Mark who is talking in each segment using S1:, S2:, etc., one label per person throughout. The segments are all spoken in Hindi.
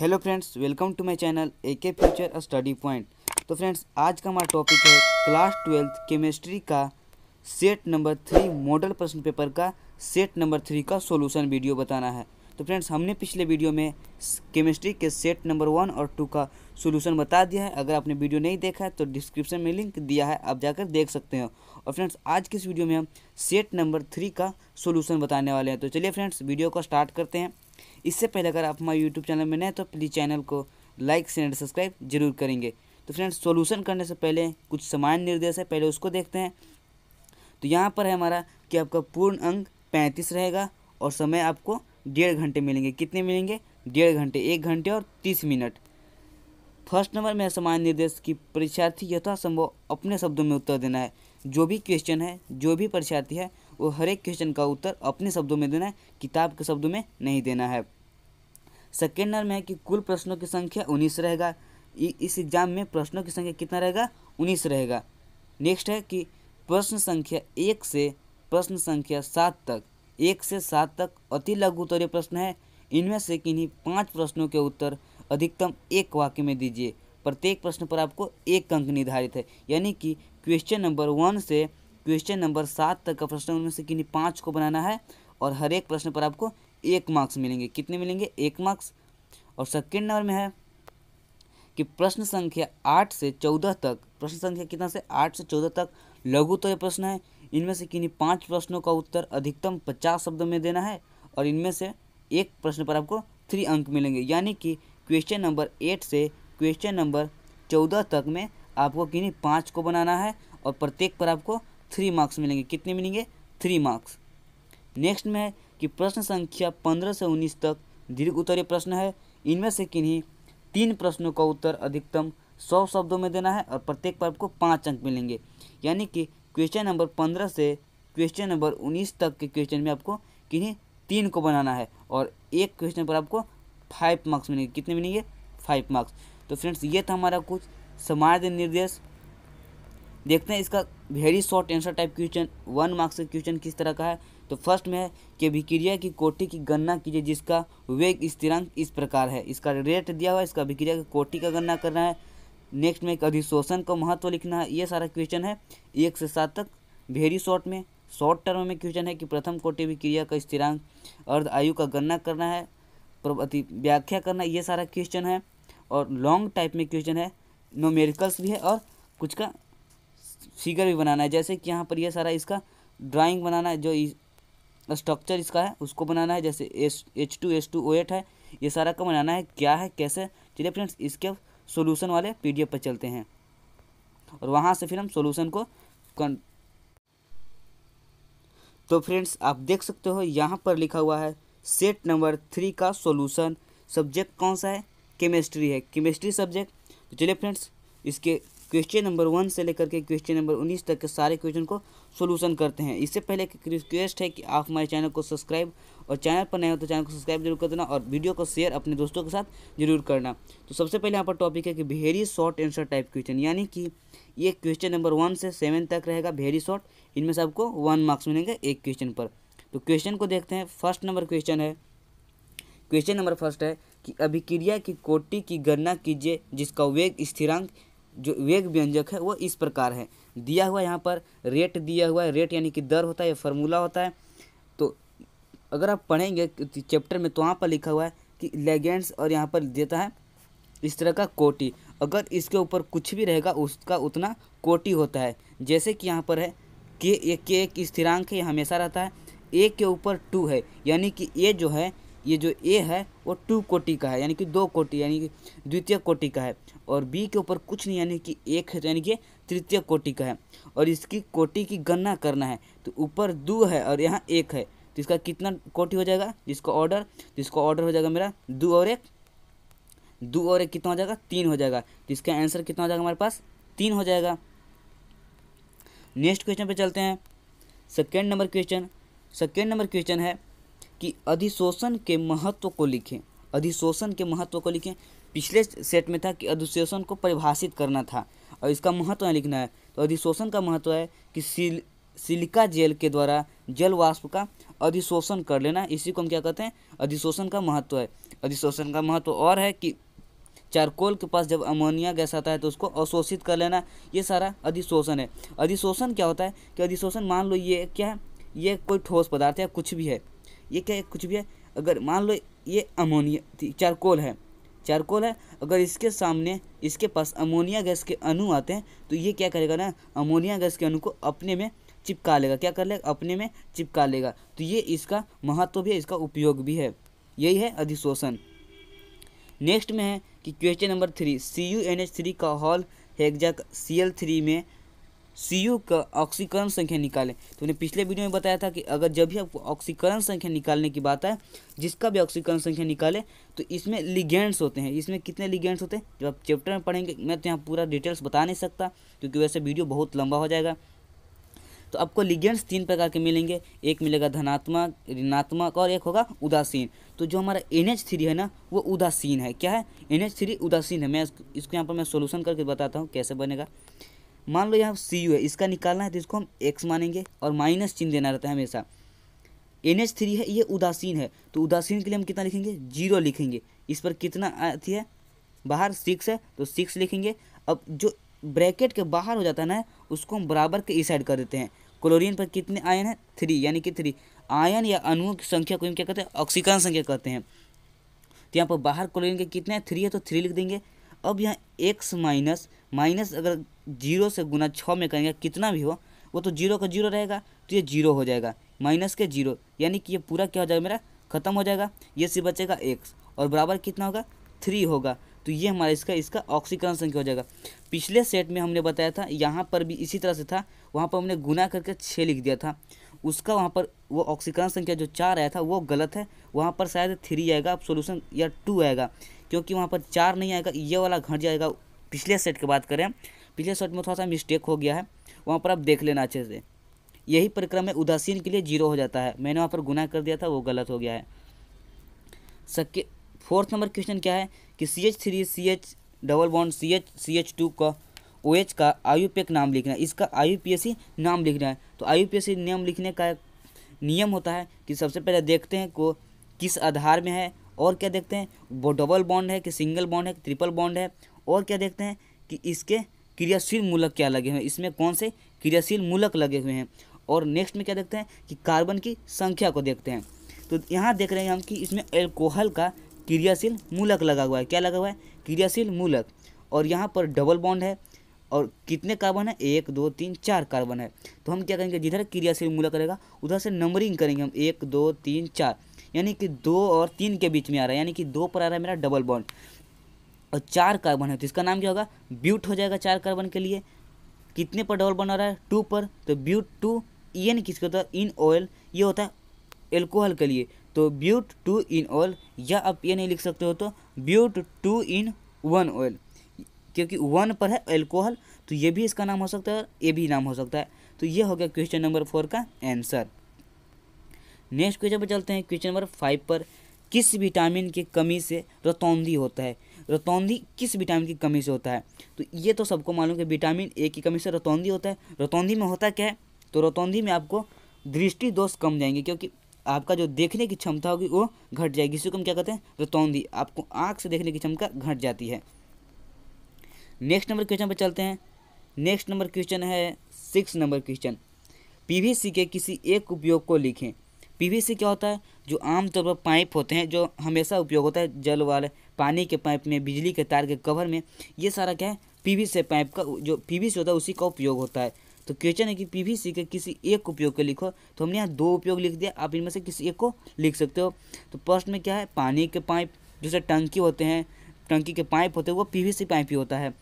S1: hello friends welcome to my channel A K future study point तो फ्रेंड्स आज का हमारा टॉपिक है क्लास ट्वेल्थ केमिस्ट्री का सेट नंबर थ्री मॉडल प्रश्न पेपर का सेट नंबर थ्री का सॉल्यूशन वीडियो बताना है तो फ्रेंड्स हमने पिछले वीडियो में केमिस्ट्री के सेट नंबर वन और टू का सोल्यूशन बता दिया है अगर आपने वीडियो नहीं देखा है तो डिस्क्रिप्शन में लिंक दिया है आप जाकर देख सकते हो और फ्रेंड्स आज के इस वीडियो में हम सेट नंबर थ्री का सोल्यूशन बताने वाले हैं तो चलिए फ्रेंड्स वीडियो को स्टार्ट करते हैं इससे पहले अगर आप हमारे यूट्यूब चैनल में नए तो प्लीज़ चैनल को लाइक शेयर सब्सक्राइब जरूर करेंगे तो फ्रेंड्स सॉल्यूशन करने से पहले कुछ सामान्य निर्देश है पहले उसको देखते हैं तो यहाँ पर है हमारा कि आपका पूर्ण अंक पैंतीस रहेगा और समय आपको डेढ़ घंटे मिलेंगे कितने मिलेंगे डेढ़ घंटे एक घंटे और तीस मिनट फर्स्ट नंबर में सामान्य निर्देश कि परीक्षार्थी यथासंभव अपने शब्दों में उत्तर देना है जो भी क्वेश्चन है जो भी परीक्षार्थी है वो हर एक क्वेश्चन का उत्तर अपने शब्दों में देना है किताब के शब्दों में नहीं देना है सेकेंड नंबर में है कि कुल प्रश्नों की संख्या उन्नीस रहेगा इस एग्जाम में प्रश्नों की संख्या कितना रहेगा उन्नीस रहेगा नेक्स्ट है कि प्रश्न संख्या एक से प्रश्न संख्या सात तक एक से सात तक अति लघु उत्तरीय प्रश्न है इनमें से किन्हीं पाँच प्रश्नों के उत्तर अधिकतम एक वाक्य में दीजिए प्रत्येक प्रश्न पर आपको एक अंक निर्धारित है यानी कि क्वेश्चन नंबर वन से क्वेश्चन नंबर सात तक का प्रश्न उनमें से किन्हीं पाँच को बनाना है और हर एक प्रश्न पर आपको एक मार्क्स मिलेंगे कितने मिलेंगे एक मार्क्स और सेकेंड नंबर में है कि प्रश्न संख्या आठ से चौदह तक प्रश्न संख्या कितना से आठ से चौदह तक लघु तो प्रश्न है इनमें से किन्हीं पाँच प्रश्नों का उत्तर अधिकतम पचास शब्दों में देना है और इनमें से एक प्रश्न पर आपको थ्री अंक मिलेंगे यानी कि क्वेश्चन नंबर एट से क्वेश्चन नंबर चौदह तक में आपको किन्हीं पाँच को बनाना है और प्रत्येक पर आपको थ्री मार्क्स मिलेंगे कितने मिलेंगे थ्री मार्क्स नेक्स्ट में है कि प्रश्न संख्या पंद्रह से उन्नीस तक दीर्घ उत्तरीय प्रश्न है इनमें से किन्हीं तीन प्रश्नों का उत्तर अधिकतम सौ शब्दों में देना है और प्रत्येक पर आपको पाँच अंक मिलेंगे यानी कि क्वेश्चन नंबर पंद्रह से क्वेश्चन नंबर उन्नीस तक के क्वेश्चन में आपको किन्हीं तीन को बनाना है और एक क्वेश्चन पर आपको फाइव मार्क्स मिलेंगे कितने मिलेंगे फाइव मार्क्स तो फ्रेंड्स ये था हमारा कुछ समाज निर्देश देखते हैं इसका very short answer type question one marks का क्वेश्चन किस तरह का है तो फर्स्ट में है कि विक्रिया की कोटि की गणना कीजिए जिसका वेग स्थिरांक इस प्रकार है इसका रेट दिया हुआ है इसका विक्रिया की कोटि का गणना करना है नेक्स्ट में एक अधिशोषण का महत्व लिखना है ये सारा क्वेश्चन है एक से सात तक वेरी शॉर्ट में शॉर्ट टर्म में क्वेश्चन है कि प्रथम कोटि विक्रिया का स्थिरांक अर्ध आयु का गणना करना है प्रति व्याख्या करना ये सारा क्वेश्चन है और लॉन्ग टाइप में क्वेश्चन है नोमेरिकल्स भी है और कुछ का फिगर भी बनाना है जैसे कि यहाँ पर ये सारा इसका ड्राइंग बनाना है जो स्ट्रक्चर इसका है उसको बनाना है जैसे S H two S two O eight है ये सारा का बनाना है क्या है कैसे चलिए फ्रेंड्स इसके सोल्यूशन वाले पी पर चलते हैं और वहाँ से फिर हम सोल्यूशन को कन... तो फ्रेंड्स आप देख सकते हो यहाँ पर लिखा हुआ है सेट नंबर थ्री का सोल्यूशन सब्जेक्ट कौन सा है केमिस्ट्री है केमिस्ट्री सब्जेक्ट तो चलिए फ्रेंड्स इसके क्वेश्चन नंबर वन से लेकर के क्वेश्चन नंबर उन्नीस तक के सारे क्वेश्चन को सोल्यूशन करते हैं इससे पहले एक रिक्वेस्ट है कि आप हमारे चैनल को सब्सक्राइब और चैनल पर नए हो तो चैनल को सब्सक्राइब जरूर कर देना और वीडियो को शेयर अपने दोस्तों के साथ जरूर करना तो सबसे पहले यहाँ पर टॉपिक है कि very short answer type question यानी कि ये क्वेश्चन नंबर वन से सेवन तक रहेगा वेरी शॉर्ट इनमें से आपको वन मार्क्स मिलेंगे एक क्वेश्चन पर तो क्वेश्चन को देखते हैं फर्स्ट नंबर क्वेश्चन है क्वेश्चन नंबर फर्स्ट है कि अभिक्रिया की कोटि की गणना कीजिए जिसका वेग स्थिरांक जो वेग व्यंजक है वो इस प्रकार है दिया हुआ यहाँ पर रेट दिया हुआ है रेट यानी कि दर होता है या फॉर्मूला होता है तो अगर आप पढ़ेंगे चैप्टर में तो वहाँ पर लिखा हुआ है कि लेगेंड्स और यहाँ पर देता है इस तरह का कोटी अगर इसके ऊपर कुछ भी रहेगा उसका उतना कोटी होता है जैसे कि यहाँ पर है के एक के एक स्थिरांक है हमेशा रहता है ए के ऊपर टू है यानी कि ए जो है ये जो ए है वो टू कोटि का है यानी कि दो कोटि यानी कि द्वितीय कोटि का है और बी के ऊपर कुछ नहीं यानी कि एक है यानी कि तृतीय कोटि का है और इसकी कोटि की गणना करना है तो ऊपर दो है और यहाँ एक है तो इसका कितना कोटि हो जाएगा जिसका ऑर्डर तो इसका ऑर्डर हो जाएगा मेरा दो और एक दो और एक कितना हो जाएगा तीन हो जाएगा तो इसका आंसर कितना हो जाएगा हमारे पास तीन हो जाएगा नेक्स्ट क्वेश्चन पे चलते हैं second number question second number question है कि अधिशोषण के महत्व को लिखें अधिशोषण के महत्व को लिखें पिछले सेट में था कि अधिशोषण को परिभाषित करना था और इसका महत्व लिखना है तो अधिशोषण का महत्व है कि सिल सिलिका जेल के द्वारा जल वाष्प का अधिशोषण कर लेना इसी को हम क्या कहते हैं अधिशोषण का महत्व है अधिशोषण का महत्व और है कि चारकोल के पास जब अमोनिया गैस आता है तो उसको अवशोषित कर लेना ये सारा अधिशोषण है अधिशोषण क्या होता है कि अधिशोषण मान लो ये क्या है ये कोई ठोस पदार्थ या कुछ भी है ये क्या है कुछ भी है अगर मान लो ये अमोनिया चारकोल है चारकोल है अगर इसके सामने इसके पास अमोनिया गैस के अणु आते हैं तो ये क्या करेगा ना अमोनिया गैस के अणु को अपने में चिपका लेगा क्या कर लेगा अपने में चिपका लेगा तो ये इसका महत्व तो भी है इसका उपयोग भी है यही है अधिशोषण नेक्स्ट में है कि question number three C U N H three का whole hexa C L three में सी यू का ऑक्सीकरण संख्या निकालें तो मैंने पिछले वीडियो में बताया था कि अगर जब भी आपको ऑक्सीकरण संख्या निकालने की बात आए जिसका भी ऑक्सीकरण संख्या निकालें तो इसमें लिगेंड्स होते हैं इसमें कितने लिगेंड्स होते हैं जब आप चैप्टर में पढ़ेंगे मैं तो यहाँ पूरा डिटेल्स बता नहीं सकता क्योंकि वैसे वीडियो बहुत लंबा हो जाएगा तो आपको लिगेंड्स तीन प्रकार के मिलेंगे एक मिलेगा धनात्मक ऋणात्मक और एक होगा उदासीन तो जो हमारा एन एच थ्री है ना वो उदासीन है क्या है एन एच थ्री उदासीन है मैं इसको यहाँ पर मैं सोल्यूशन करके बताता हूँ कैसे बनेगा मान लो यहाँ सी यू है इसका निकालना है तो इसको हम एक्स मानेंगे और माइनस चिन्ह देना रहता है हमेशा एन एच थ्री है ये उदासीन है तो उदासीन के लिए हम कितना लिखेंगे जीरो लिखेंगे इस पर कितना अथी है बाहर सिक्स है तो सिक्स लिखेंगे अब जो ब्रैकेट के बाहर हो जाता है ना उसको हम बराबर के इस कर देते हैं क्लोरीन पर कितने आयन है थ्री यानी कि थ्री आयन या अणुओं की संख्या को हम क्या कहते हैं ऑक्सीकरण संख्या कहते हैं तो यहाँ पर बाहर क्लोरीन के कितने हैं थ्री है तो थ्री लिख देंगे अब यहाँ एक्स माइनस माइनस अगर जीरो से गुना छः में करेंगे कितना भी हो वो तो जीरो का जीरो रहेगा तो ये जीरो हो जाएगा माइनस के जीरो यानी कि ये पूरा क्या हो जाएगा मेरा ख़त्म हो जाएगा ये सिर्फ बचेगा एक्स और बराबर कितना होगा थ्री होगा तो ये हमारा इसका इसका ऑक्सीकरण संख्या हो जाएगा पिछले सेट में हमने बताया था यहाँ पर भी इसी तरह से था वहाँ पर हमने गुना करके छः लिख दिया था उसका वहाँ पर वो ऑक्सीकरण संख्या जो चार आया था वो गलत है वहाँ पर शायद थ्री आएगा अब सोल्यूशन या टू आएगा क्योंकि वहाँ पर चार नहीं आएगा ये वाला घट जाएगा पिछले सेट की बात करें पिछले सेट में थोड़ा सा मिस्टेक हो गया है वहाँ पर आप देख लेना अच्छे से यही परिक्रम में उदासीन के लिए जीरो हो जाता है मैंने वहाँ पर गुनाह कर दिया था वो गलत हो गया है सके फोर्थ नंबर क्वेश्चन क्या है कि C H three C H double bond C H C H two का ओ एच का आयु पी नाम लिखना है इसका आयु पी एस सी नाम लिखना है तो आयु पी एस सी नाम लिखने का नियम होता है कि सबसे पहले देखते हैं को किस आधार में है और क्या देखते हैं वो डबल बॉन्ड है कि सिंगल बॉन्ड है कि ट्रिपल बॉन्ड है और क्या देखते हैं कि इसके क्रियाशील मूलक क्या लगे हुए हैं इसमें कौन से क्रियाशील मूलक लगे हुए हैं और नेक्स्ट में क्या देखते हैं कि कार्बन की संख्या को देखते हैं तो यहाँ देख रहे हैं हम कि इसमें एल्कोहल का क्रियाशील मूलक लगा हुआ है क्या लगा हुआ है क्रियाशील मूलक और यहाँ पर डबल बॉन्ड है और कितने कार्बन है एक दो तीन चार कार्बन है तो हम क्या करेंगे जिधर क्रियाशील मूलक रहेगा उधर से नंबरिंग करेंगे हम एक दो तीन चार यानी कि दो और तीन के बीच में आ रहा है यानी कि दो पर आ रहा है मेरा डबल बॉन्ड और चार कार्बन है तो इसका नाम क्या होगा ब्यूट हो जाएगा चार कार्बन के लिए कितने पर डबल बॉन्ड आ रहा है टू पर तो ब्यूट टू इन किसके होता है इन ऑयल ये होता है एल्कोहल के लिए तो ब्यूट टू इन ऑयल या आप ये नहीं लिख सकते हो तो but two ene one ol क्योंकि वन पर है एल्कोहल तो ये भी इसका नाम हो सकता है और ये भी नाम हो सकता है तो ये हो गया क्वेश्चन नंबर फोर का आंसर नेक्स्ट क्वेश्चन पर चलते हैं क्वेश्चन नंबर फाइव पर किस विटामिन की कमी से रतौंदी होता है रतौंदी किस विटामिन की कमी से होता है तो ये तो सबको मालूम कि विटामिन ए की कमी से रतौंदी होता है रतौंदी में होता क्या है तो रतौंदी में आपको दृष्टि दोष कम जाएंगे क्योंकि आपका जो देखने की क्षमता होगी वो घट जाएगी को हम क्या कहते हैं रतौंदी आपको आँख से देखने की क्षमता घट जाती है नेक्स्ट नंबर क्वेश्चन पर चलते हैं नेक्स्ट नंबर क्वेश्चन है six number question P K किसी एक उपयोग को लिखें पीवीसी क्या होता है जो आमतौर पर पाइप होते हैं जो हमेशा उपयोग होता है जल वाले पानी के पाइप में बिजली के तार के कवर में ये सारा क्या है पीवीसी से पाइप का जो पीवीसी होता है उसी का उपयोग होता है तो क्वेश्चन है कि पीवीसी के किसी एक उपयोग को लिखो तो हमने यहाँ दो उपयोग लिख दिया आप इनमें से किसी एक को लिख सकते हो तो फर्स्ट में क्या है पानी के पाइप जैसे टंकी होते हैं टंकी के पाइप होते हैं वो पीवीसी पाइप ही होता है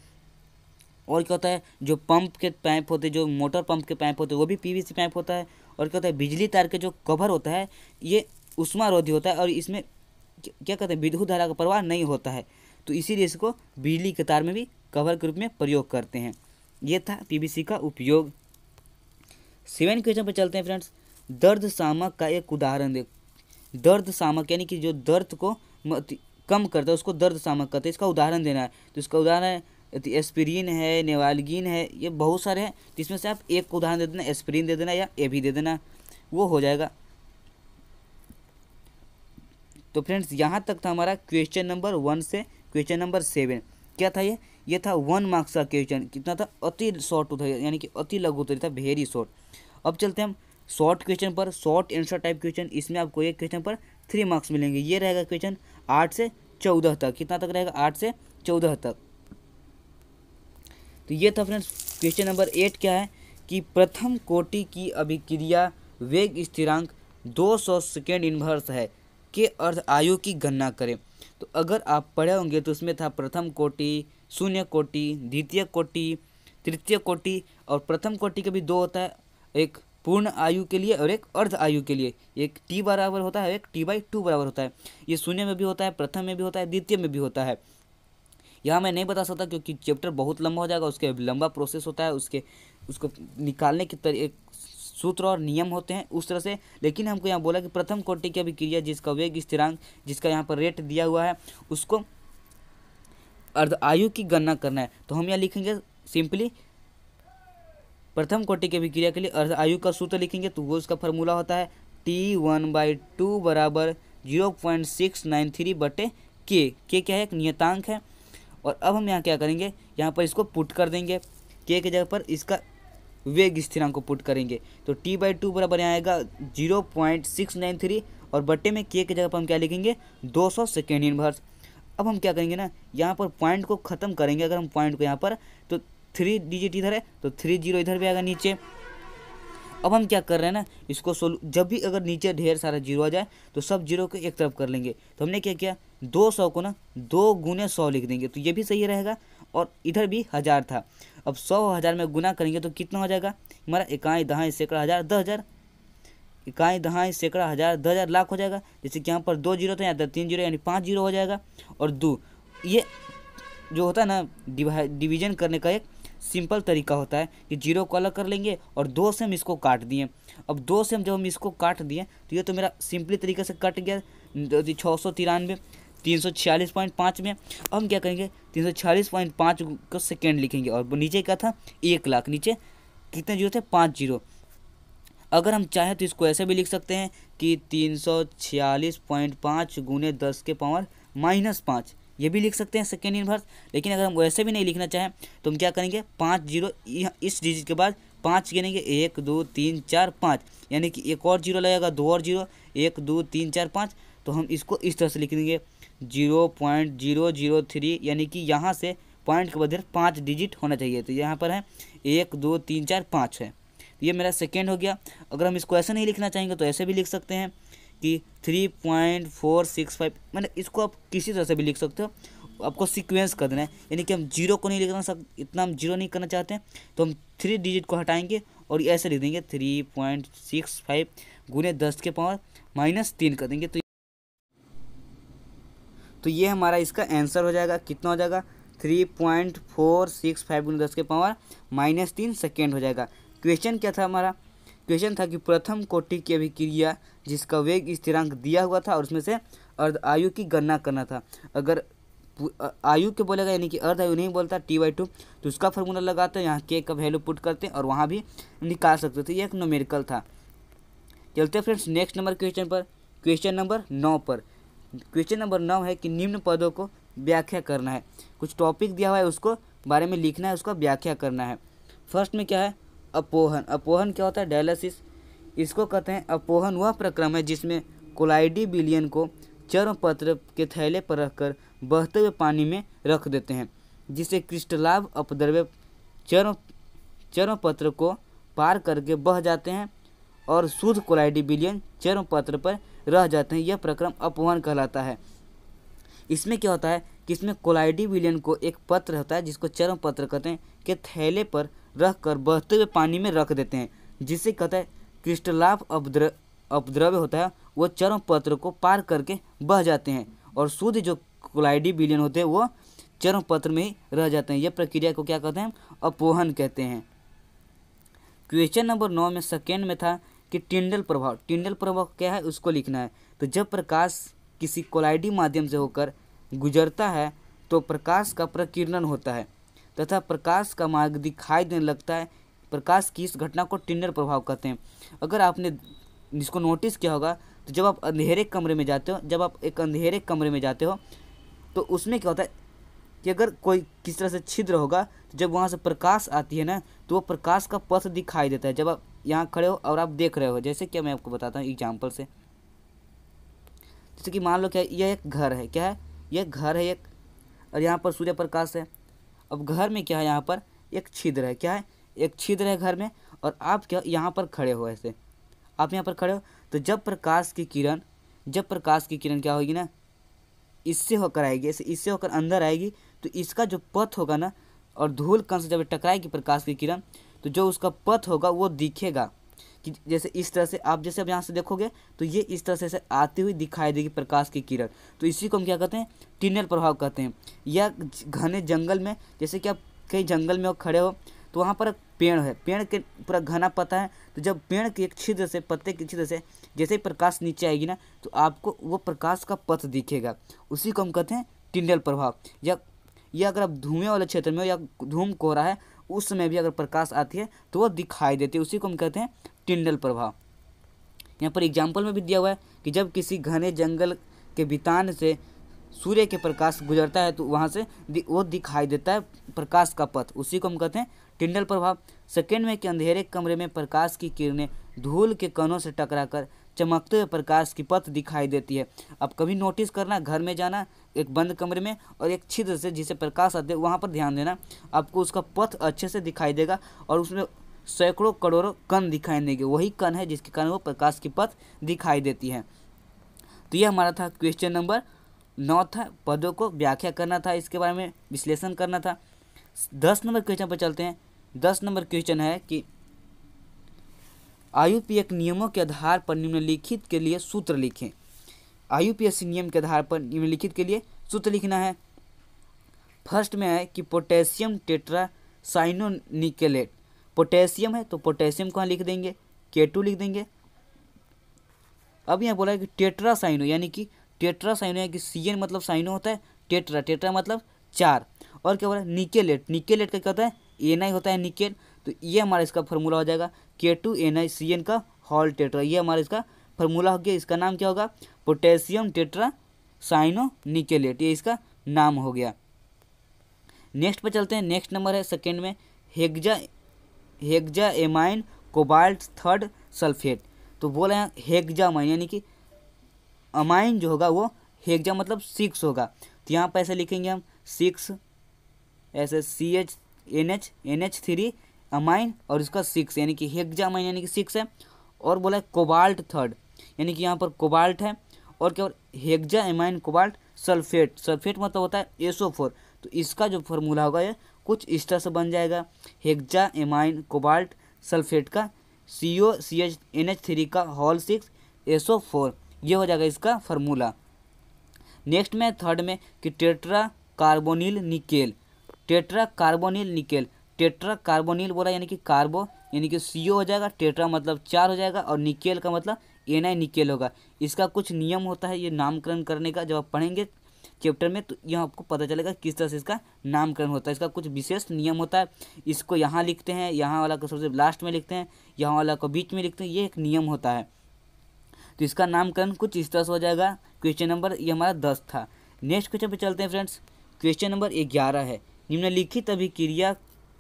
S1: और क्या होता है जो पंप के पाइप होते जो मोटर पंप के पाइप होते वो भी पीवीसी पाइप होता है और क्या होता है बिजली तार के जो कवर होता है ये उष्मा रोधी होता है और इसमें क्या कहते हैं विद्युत धारा का प्रवाह नहीं होता है तो इसीलिए इसको बिजली के तार में भी कवर के रूप में प्रयोग करते हैं ये था पी का उपयोग सेवन क्वेश्चन पर चलते हैं फ्रेंड्स दर्द सामक का एक उदाहरण दे दर्द सामक यानी कि जो दर्द को कम करता है उसको दर्द सामक कहते हैं इसका उदाहरण देना है तो इसका उदाहरण है एस्प्रीन है नेवालगिन है ये बहुत सारे हैं तो इसमें से आप एक को उदाहरण दे देना एस्प्रीन दे देना या ए भी दे देना वो हो जाएगा तो फ्रेंड्स यहाँ तक था हमारा क्वेश्चन नंबर वन से क्वेश्चन नंबर सेवन क्या था ये ये था वन मार्क्स का क्वेश्चन कितना था अति शॉर्ट उतर यानी कि अति लघु उतरी था वेरी शॉर्ट अब चलते हैं हम शॉर्ट क्वेश्चन पर शॉर्ट एंसर टाइप क्वेश्चन इसमें आपको एक क्वेश्चन पर थ्री मार्क्स मिलेंगे ये रहेगा क्वेश्चन आठ से चौदह तक कितना तक रहेगा आठ से चौदह तक तो ये था फ्रेंड्स क्वेश्चन नंबर एट क्या है कि प्रथम कोटि की अभिक्रिया वेग स्थिरांक 200 सेकेंड इन्वर्स है के अर्थ आयु की गणना करें तो अगर आप पढ़े होंगे तो उसमें था प्रथम कोटि शून्य कोटि द्वितीय कोटि तृतीय कोटि और प्रथम कोटि का भी दो होता है एक पूर्ण आयु के लिए और एक अर्ध आयु के लिए एक टी बराबर होता है एक टी बाई टू बराबर होता है ये शून्य में भी होता है प्रथम में भी होता है द्वितीय में भी होता है यहाँ मैं नहीं बता सकता क्योंकि चैप्टर बहुत लंबा हो जाएगा उसके लंबा प्रोसेस होता है उसके उसको निकालने के तरी सूत्र और नियम होते हैं उस तरह से लेकिन हमको यहाँ बोला कि प्रथम कोटि की अभिक्रिया जिसका वेग स्थिरांक जिसका यहाँ पर रेट दिया हुआ है उसको अर्ध आयु की गणना करना है तो हम यहाँ लिखेंगे सिंपली प्रथम कोटि की अभिक्रिया के लिए अर्ध आयु का सूत्र लिखेंगे तो वो उसका फॉर्मूला होता है टी वन बाई टू बराबर zero point six nine three बटे के के क्या है एक नियतांक है और अब हम यहाँ क्या करेंगे यहाँ पर इसको पुट कर देंगे के के जगह पर इसका वेग स्थिरांक को पुट करेंगे तो टी बाई टू बराबर यहाँ आएगा zero point six nine three और बट्टे में के के जगह पर हम क्या लिखेंगे दो सौ सेकेंड इनवर्स अब हम क्या करेंगे ना यहाँ पर पॉइंट को ख़त्म करेंगे अगर हम पॉइंट को यहाँ पर तो थ्री डिजिट इधर है तो थ्री जीरो इधर भी आएगा नीचे अब हम क्या कर रहे हैं ना इसको सोल जब भी अगर नीचे ढेर सारा जीरो आ जाए तो सब जीरो को एक तरफ कर लेंगे तो हमने क्या किया दो सौ को ना दो गुने सौ लिख देंगे तो ये भी सही रहेगा और इधर भी हज़ार था अब सौ हज़ार में गुना करेंगे तो कितना हो जाएगा हमारा इकाई दहाई सैकड़ा हज़ार दस हज़ार इकाई दहाई सैकड़ा हज़ार दस हज़ार लाख हो जाएगा जैसे कि यहाँ पर दो जीरो था दस तीन जीरो यानी पाँच जीरो हो जाएगा और दो ये जो होता है ना डिवीज़न करने का एक सिंपल तरीका होता है कि जीरो को अलग कर लेंगे और दो से हम इसको काट दिए अब दो से हम जब हम इसको काट दिए तो ये तो मेरा सिंपली तरीके से कट गया छः सौ तिरानवे तीन सौ छियालीस पॉइंट पाँच में हम क्या करेंगे तीन सौ छियालीस पॉइंट पाँच का सेकेंड लिखेंगे और नीचे क्या था एक लाख नीचे कितने जीरो थे पाँच जीरो अगर हम चाहें तो इसको ऐसे भी लिख सकते हैं कि तीन सौ छियालीस पॉइंट पाँच गुने दस के पावर माइनस पाँच ये भी लिख सकते हैं सेकेंड इन्वर्स लेकिन अगर हम वैसे भी नहीं लिखना चाहें तो हम क्या करेंगे पाँच जीरो इस डिजिट के बाद पाँच गिनेंगे एक दो तीन चार पाँच यानी कि एक और जीरो लगेगा दो और जीरो एक दो तीन चार पाँच तो हम इसको इस तरह से लिख देंगे zero point zero zero three यानी कि यहाँ से पॉइंट के बदले पाँच डिजिट होना चाहिए तो यहाँ पर है एक दो तीन चार पाँच है तो ये मेरा सेकेंड हो गया अगर हम इसको ऐसे नहीं लिखना चाहेंगे तो ऐसे भी लिख सकते हैं कि three point four six five मैंने इसको आप किसी तरह से भी लिख सकते हो आपको सीक्वेंस कर देना है यानी कि हम जीरो को नहीं लिखना सक इतना हम जीरो नहीं करना चाहते हैं तो हम थ्री डिजिट को हटाएंगे और ऐसे लिख देंगे थ्री पॉइंट सिक्स फाइव गुने दस के पावर माइनस तीन कर देंगे तो तो ये हमारा इसका आंसर हो जाएगा कितना हो जाएगा three point four six five गुने दस के पावर माइनस तीन सेकेंड हो जाएगा क्वेश्चन क्या था हमारा क्वेश्चन था कि प्रथम कोटि की अभिक्रिया जिसका वेग स्थिरांक दिया हुआ था और उसमें से अर्ध आयु की गणना करना था अगर आयु के बोलेगा यानी कि अर्ध आयु नहीं बोलता टी बाई टू तो उसका फॉर्मूला लगाते हैं यहाँ के का वैल्यू पुट करते हैं और वहाँ भी निकाल सकते थे ये एक नोमेरिकल था चलते फ्रेंड्स नेक्स्ट नंबर क्वेश्चन पर क्वेश्चन नंबर नौ पर क्वेश्चन नंबर नौ है कि निम्न पदों को व्याख्या करना है कुछ टॉपिक दिया हुआ है उसको बारे में लिखना है उसका व्याख्या करना है फर्स्ट में क्या है अपोहन अपोहन क्या होता है डायलिसिस इसको कहते हैं अपोहन वह प्रक्रम है जिसमें कोलाइडी बिलियन को चर्म पत्र के थैले पर रखकर बहते हुए पानी में रख देते हैं जिसे क्रिस्टलाभ अपद्रव्य चर्म चर्म पत्र को पार करके बह जाते हैं और शुद्ध कोलाइडी बिलियन चर्म पत्र पर रह जाते हैं यह प्रक्रम अपोहन कहलाता है इसमें क्या होता है कि इसमें कोलाइडी विलियन को एक पत्र होता है जिसको चरम पत्र कहते हैं के थैले पर रख कर बहते हुए पानी में रख देते हैं जिससे कहते हैं क्रिस्टलाफ अपद्र अपद्रव्य होता है वो चरम पत्र को पार करके बह जाते हैं और शुद्ध जो कोलाइडी विलियन होते हैं वो चरम पत्र में ही रह जाते हैं यह प्रक्रिया को क्या कहते हैं अपोहन कहते हैं क्वेश्चन नंबर नौ में सेकेंड में था कि टिंडल प्रभाव टिंडल प्रभाव क्या है उसको लिखना है तो जब प्रकाश किसी कोलाइडी माध्यम से होकर गुजरता है तो प्रकाश का प्रकीर्णन होता है तथा प्रकाश का मार्ग दिखाई देने लगता है प्रकाश की इस घटना को टिन्नर प्रभाव कहते हैं अगर आपने इसको नोटिस किया होगा तो जब आप अंधेरे कमरे में जाते हो जब आप एक अंधेरे कमरे में जाते हो तो उसमें क्या होता है कि अगर कोई किस तरह से छिद्र होगा तो जब वहाँ से प्रकाश आती है ना तो वो प्रकाश का पथ दिखाई देता है जब आप यहाँ खड़े हो और आप देख रहे हो जैसे कि मैं आपको बताता हूँ एग्जाम्पल से जैसे कि मान लो क्या यह एक घर है क्या है यह घर है एक और यहाँ पर सूर्य प्रकाश है अब घर में क्या है यहाँ पर एक छिद्र है क्या है एक छिद्र है घर में और आप क्या यहाँ पर खड़े हो ऐसे आप यहाँ पर खड़े हो तो जब प्रकाश की किरण जब प्रकाश की किरण क्या होगी ना इससे होकर आएगी ऐसे इससे होकर अंदर आएगी तो इसका जो पथ होगा ना और धूल कण से जब टकराएगी प्रकाश की किरण तो जो उसका पथ होगा वो दिखेगा कि जैसे इस तरह से आप जैसे अब यहाँ से देखोगे तो ये इस तरह से आती हुई दिखाई देगी प्रकाश की किरण तो इसी को हम क्या कहते हैं टिनल प्रभाव कहते हैं या घने जंगल में जैसे कि आप कहीं जंगल में खड़े हो तो वहाँ पर पेड़ है पेड़ के पूरा घना पत्ता है तो जब पेड़ के एक छिद्र से पत्ते के छिद्र से जैसे ही प्रकाश नीचे आएगी ना तो आपको वो प्रकाश का पथ दिखेगा उसी को हम कहते हैं टिंडल प्रभाव या या अगर आप धुएं वाले क्षेत्र में हो या धूम कोहरा है उस समय भी अगर प्रकाश आती है तो वो दिखाई देती है उसी को हम कहते हैं टिंडल प्रभाव यहाँ पर एग्जाम्पल में भी दिया हुआ है कि जब किसी घने जंगल के बितान से सूर्य के प्रकाश गुजरता है तो वहाँ से दि, वो दिखाई देता है प्रकाश का पथ उसी को हम कहते हैं टिंडल प्रभाव सेकेंड में कि अंधेरे कमरे में प्रकाश की किरणें धूल के कणों से टकराकर चमकते हुए प्रकाश की पथ दिखाई देती है अब कभी नोटिस करना घर में जाना एक बंद कमरे में और एक छिद्र से जिसे प्रकाश आते वहाँ पर ध्यान देना आपको उसका पथ अच्छे से दिखाई देगा और उसमें सैकड़ों करोड़ों कण दिखाई देंगे वही कण है जिसके कारण वो प्रकाश की पथ दिखाई देती है तो यह हमारा था क्वेश्चन नंबर नौ था पदों को व्याख्या करना था इसके बारे में विश्लेषण करना था दस नंबर क्वेश्चन पर चलते हैं दस नंबर क्वेश्चन है कि आयु पी नियमों के आधार पर निम्नलिखित के लिए सूत्र लिखें आयु पी एस नियम के आधार पर निम्नलिखित के लिए सूत्र लिखना है फर्स्ट में है कि पोटेशियम टेट्रा साइनोनिकलेट पोटेशियम है तो पोटेशियम कहाँ लिख देंगे के टू लिख देंगे अब यहाँ बोला है कि टेट्रा साइनो यानी कि टेट्रा साइनो यानी कि सी एन मतलब साइनो होता है टेट्रा टेट्रा मतलब चार और क्या बोला है निकेलेट निकेलेट का क्या होता है एन आई होता है निकेल तो ये हमारा इसका फॉर्मूला हो जाएगा K two N I C N का हॉल टेट्रा ये हमारा इसका फॉर्मूला हो गया इसका नाम क्या होगा पोटेशियम टेट्रा साइनो निकेलेट ये इसका नाम हो गया नेक्स्ट पर चलते हैं नेक्स्ट नंबर है सेकेंड में hexa hexa amine cobalt third sulphate तो बोल रहे हैं हेक्जामाइन यानी कि अमाइन जो होगा वो हेक्जा मतलब सिक्स होगा तो यहाँ पर ऐसे लिखेंगे हम सिक्स ऐसे C H N H N H three amine और इसका सिक्स यानी कि हेक्जामाइन यानी कि सिक्स है और बोला है कोबाल्ट थर्ड यानी कि यहाँ पर कोबाल्ट है और क्या hexa amine cobalt sulphate sulphate मतलब होता है एसओ फोर तो इसका जो फॉर्मूला होगा ये कुछ इस तरह से बन जाएगा हेक्जा एमाइन कोबाल्ट सल्फेट का C O C H N H three का whole six S O four ये हो जाएगा इसका फार्मूला नेक्स्ट में थर्ड में कि tetra carbonyl nickel tetra carbonyl nickel tetra carbonyl बोला यानी कि कार्बो यानी कि सी ओ हो जाएगा टेट्रा मतलब चार हो जाएगा और निकेल का मतलब एन आई निकेल होगा इसका कुछ नियम होता है ये नामकरण करने का जब आप पढ़ेंगे चैप्टर में तो यह आपको पता चलेगा किस तरह से इसका नामकरण होता है इसका कुछ विशेष नियम होता है इसको यहाँ लिखते हैं यहाँ वाला को सबसे लास्ट में लिखते हैं यहाँ वाला को बीच में लिखते हैं ये एक नियम होता है तो इसका नामकरण कुछ इस तरह से हो जाएगा क्वेश्चन नंबर ये हमारा दस था नेक्स्ट क्वेश्चन पर चलते हैं फ्रेंड्स क्वेश्चन नंबर ग्यारह है निम्नलिखित अभिक्रिया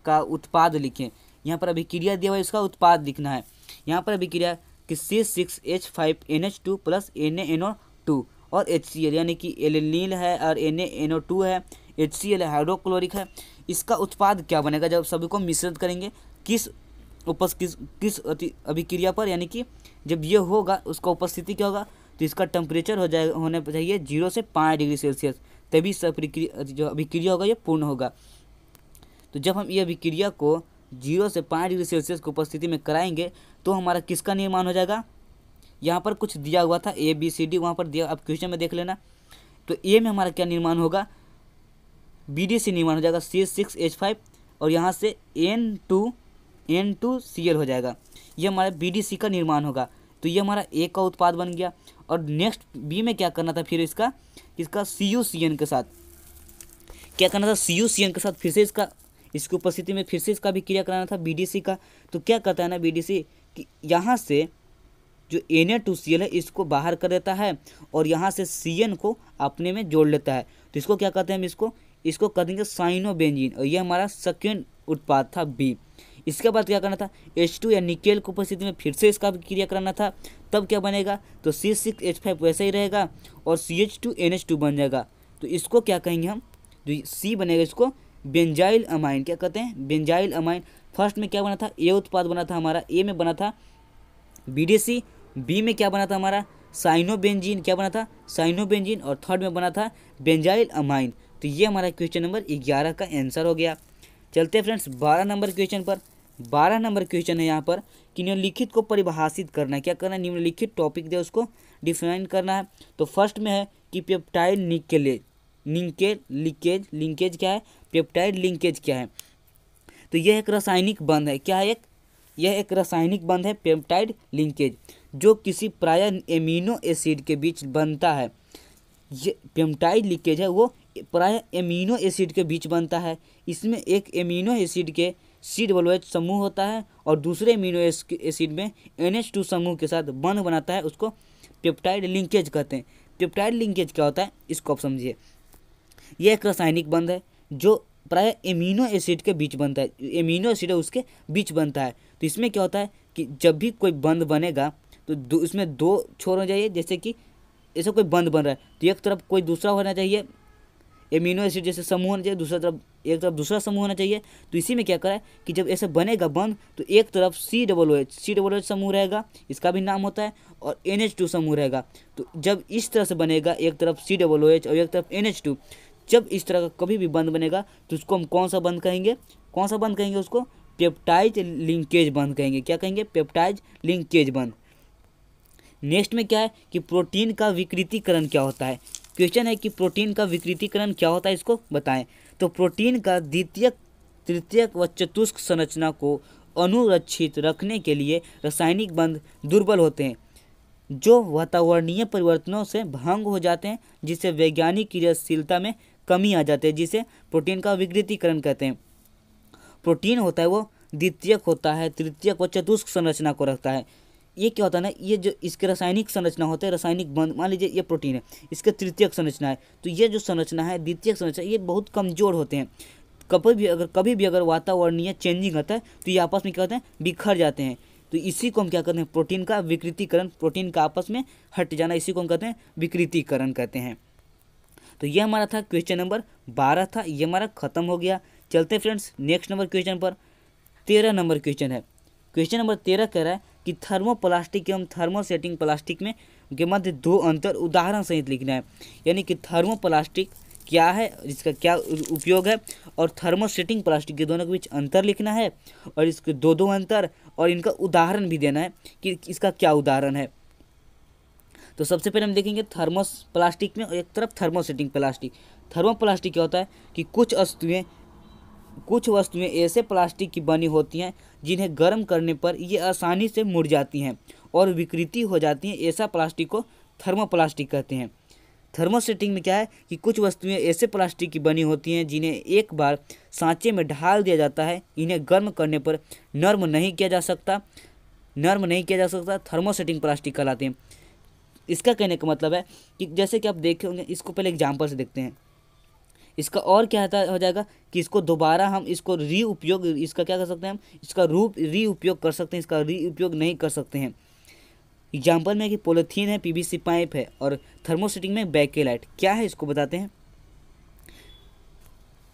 S1: का उत्पाद लिखें यहाँ पर अभिक्रिया दिया हुआ है इसका उत्पाद लिखना है यहाँ पर अभिक्रिया कि C six H five N H two plus N A N O two और एच सी एल यानी कि एलिनील है और एन एन टू है एच सी एल हाइड्रोक्लोरिक है इसका उत्पाद क्या बनेगा जब सभी को मिश्रित करेंगे किस उपस किस किस अभिक्रिया पर यानी कि जब ये होगा उसका उपस्थिति क्या होगा तो इसका टेम्परेचर हो जाए होने चाहिए जीरो से पाँच डिग्री सेल्सियस तभी इस जो अभिक्रिया होगा ये पूर्ण होगा तो जब हम ये अभिक्रिया को जीरो से पाँच डिग्री सेल्सियस की उपस्थिति में कराएंगे तो हमारा किसका निर्माण हो जाएगा यहाँ पर कुछ दिया हुआ था ए बी सी डी वहाँ पर दिया अब क्वेश्चन में देख लेना तो ए में हमारा क्या निर्माण होगा बी डी सी निर्माण हो जाएगा सी सिक्स एच फाइव और यहाँ से N two N two C L हो जाएगा ये हमारा बी डी सी का निर्माण होगा तो ये हमारा ए का उत्पाद बन गया और नेक्स्ट बी में क्या करना था फिर इसका इसका सी यू सी एन के साथ क्या करना था सी यू सी एन के साथ फिर से इसका इसकी उपस्थिति में फिर से इसका भी क्रिया कराना था बी डी सी का तो क्या करता है ना बी डी सी कि यहाँ से जो एन टू सी एल है इसको बाहर कर देता है और यहाँ से सी एन को अपने में जोड़ लेता है तो इसको क्या कहते हैं हम इसको इसको कह देंगे बेंजिन और ये हमारा सेकेंड उत्पाद था बी इसके बाद क्या करना था एच टू या निकेल की उपस्थिति में फिर से इसका क्रिया कराना था तब क्या बनेगा तो सी सिक्स एच फाइव वैसे ही रहेगा और C H two N H two बन जाएगा तो इसको क्या कहेंगे हम जो तो सी बनेगा इसको बेंजाइल अमाइन क्या कहते हैं बेंजाइल अमाइन फर्स्ट में क्या बना था ए उत्पाद बना था हमारा ए में बना था बी डी सी बी में क्या बना था हमारा साइनोबेंजीन क्या बना था साइनोबेंजीन और थर्ड में बना था बेंजाइल अमाइन तो ये हमारा क्वेश्चन नंबर ग्यारह का आंसर हो गया चलते हैं फ्रेंड्स बारह नंबर क्वेश्चन पर बारह नंबर क्वेश्चन है यहाँ पर कि निम्नलिखित को परिभाषित करना है क्या करना है निम्नलिखित टॉपिक दे उसको डिफाइन करना है तो फर्स्ट में है कि पेप्टाइड निकेलेज लिंकेज लिंकेज क्या है पेप्टाइड लिंकेज क्या है तो यह एक रासायनिक बंध है क्या है एक यह एक रासायनिक बंध है पेप्टाइड लिंकेज जो किसी प्राय एमिनो एसिड के बीच बनता है ये पेम्टाइड लीकेज है वो प्राय एमिनो एसिड के बीच बनता है इसमें एक एमिनो एसिड के सी डबल एच समूह होता है और दूसरे एमिनो एसिड में एन एच टू समूह के साथ बंध बनाता है उसको पेप्टाइड लिंकेज कहते हैं पेप्टाइड लिंकेज क्या होता है इसको आप समझिए यह एक रासायनिक बंध है जो प्राय एमिनो एसिड के बीच बनता है एमिनो एसिड उसके बीच बनता है तो इसमें क्या होता है कि जब भी कोई बंध बनेगा तो उसमें दो छोर हो जाइए जैसे कि ऐसा कोई बंद बन रहा है तो एक तरफ कोई दूसरा होना चाहिए एमिनो एसिड जैसे समूह होना चाहिए दूसरा तरफ एक तरफ दूसरा समूह होना चाहिए तो इसी में क्या करा है कि जब ऐसे बनेगा बंद तो एक तरफ C double O H C double O H समूह रहेगा इसका भी नाम होता है और एन एच टू समूह रहेगा तो जब इस तरह से बनेगा एक तरफ सी डबल ओ एच और एक तरफ एन एच टू जब इस तरह का कभी भी बंद बनेगा तो उसको हम कौन सा बंद कहेंगे कौन सा बंद कहेंगे उसको पेप्टाइज लिंकेज बंद कहेंगे क्या कहेंगे पेप्टाइज लिंकेज बंद नेक्स्ट में क्या है कि प्रोटीन का विकृतिकरण क्या होता है क्वेश्चन है कि प्रोटीन का विकृतिकरण क्या होता है इसको बताएं तो प्रोटीन का द्वितीयक तृतीय व चतुष्क संरचना को अनुरक्षित रखने के लिए रासायनिक बंध दुर्बल होते हैं जो वातावरणीय परिवर्तनों से भंग हो जाते हैं जिससे वैज्ञानिक क्रियाशीलता में कमी आ जाती है जिसे प्रोटीन का विकृतिकरण कहते हैं प्रोटीन होता है वो द्वितीयक होता है तृतीयक व चतुष्क संरचना को रखता है ये क्या होता है ना ये जो इसके रासायनिक संरचना होता है रासायनिक बंध मान लीजिए ये प्रोटीन है इसका तृतीयक संरचना है तो ये जो संरचना है द्वितीय संरचना ये बहुत कमज़ोर होते हैं कभी भी अगर कभी भी अगर वातावरणीय चेंजिंग होता है तो ये आपस में क्या होते हैं बिखर जाते हैं तो इसी को हम क्या करते हैं प्रोटीन का विकृतिकरण प्रोटीन का आपस में हट जाना इसी को हम कहते हैं विकृतिकरण कहते हैं तो ये हमारा था क्वेश्चन नंबर बारह था ये हमारा खत्म हो गया चलते फ्रेंड्स नेक्स्ट नंबर क्वेश्चन पर तेरह नंबर क्वेश्चन है क्वेश्चन नंबर तेरह कह रहा है कि थर्मोप्लास्टिक एवं थर्मोसेटिंग प्लास्टिक में के मध्य दो अंतर उदाहरण सहित लिखना है यानी कि थर्मोप्लास्टिक क्या है इसका क्या उपयोग है और थर्मोसेटिंग प्लास्टिक के दोनों के बीच अंतर लिखना है और इसके दो दो अंतर और इनका उदाहरण भी देना है कि इसका क्या उदाहरण है तो सबसे पहले हम देखेंगे थर्मोस प्लास्टिक में और एक तरफ थर्मोसेटिंग प्लास्टिक थर्मोप्लास्टिक क्या होता है कि कुछ वस्तुएँ कुछ वस्तुएं ऐसे प्लास्टिक की बनी होती हैं जिन्हें गर्म करने पर ये आसानी से मुड़ जाती हैं और विकृति हो जाती हैं ऐसा प्लास्टिक को थर्मोप्लास्टिक कहते हैं थर्मोसेटिंग में क्या है कि कुछ वस्तुएं ऐसे प्लास्टिक की बनी होती हैं जिन्हें एक बार सांचे में ढाल दिया जाता है इन्हें गर्म करने पर नर्म नहीं किया जा सकता नर्म नहीं किया जा सकता थर्मोसेटिंग प्लास्टिक कहलाते हैं इसका कहने का मतलब है कि जैसे कि आप देखे होंगे इसको पहले एग्जाम्पल से देखते हैं इसका और क्या हो जाएगा कि इसको दोबारा हम इसको रीउपयोग इसका क्या कर सकते हैं हम इसका रूप रीउपयोग कर सकते हैं इसका री उपयोग नहीं कर सकते हैं एग्जाम्पल में कि पोलिथीन है पीवीसी पाइप है और थर्मोसिटिंग में बैकेलाइट क्या है इसको बताते हैं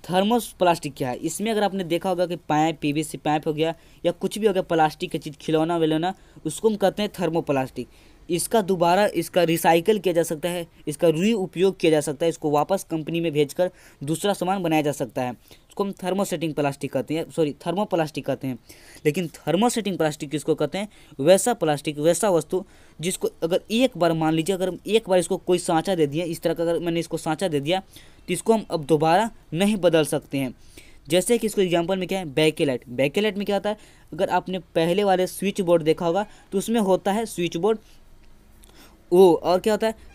S1: थर्मोस प्लास्टिक क्या है इसमें अगर आपने देखा होगा कि पाइप पीवीसी पाइप हो गया या कुछ भी हो गया प्लास्टिक की चीज़ खिलौना विलौना उसको हम कहते हैं थर्मोप्लास्टिक इसका दोबारा इसका रिसाइकल किया जा सकता है इसका री उपयोग किया जा सकता है इसको वापस कंपनी में भेजकर दूसरा सामान बनाया जा सकता है इसको हम थर्मोसेटिंग प्लास्टिक कहते हैं सॉरी थर्मो प्लास्टिक कहते हैं लेकिन थर्मोसेटिंग प्लास्टिक किसको कहते हैं वैसा प्लास्टिक वैसा वस्तु जिसको अगर एक बार मान लीजिए अगर एक बार इसको कोई साँचा दे दिया इस तरह का अगर मैंने इसको साँचा दे दिया तो इसको हम अब दोबारा नहीं बदल सकते हैं जैसे कि इसको एग्जाम्पल में क्या है बैकेलाइट बैकेलाइट में क्या होता है अगर आपने पहले वाले स्विच बोर्ड देखा होगा तो उसमें होता है स्विच बोर्ड ओ और क्या होता है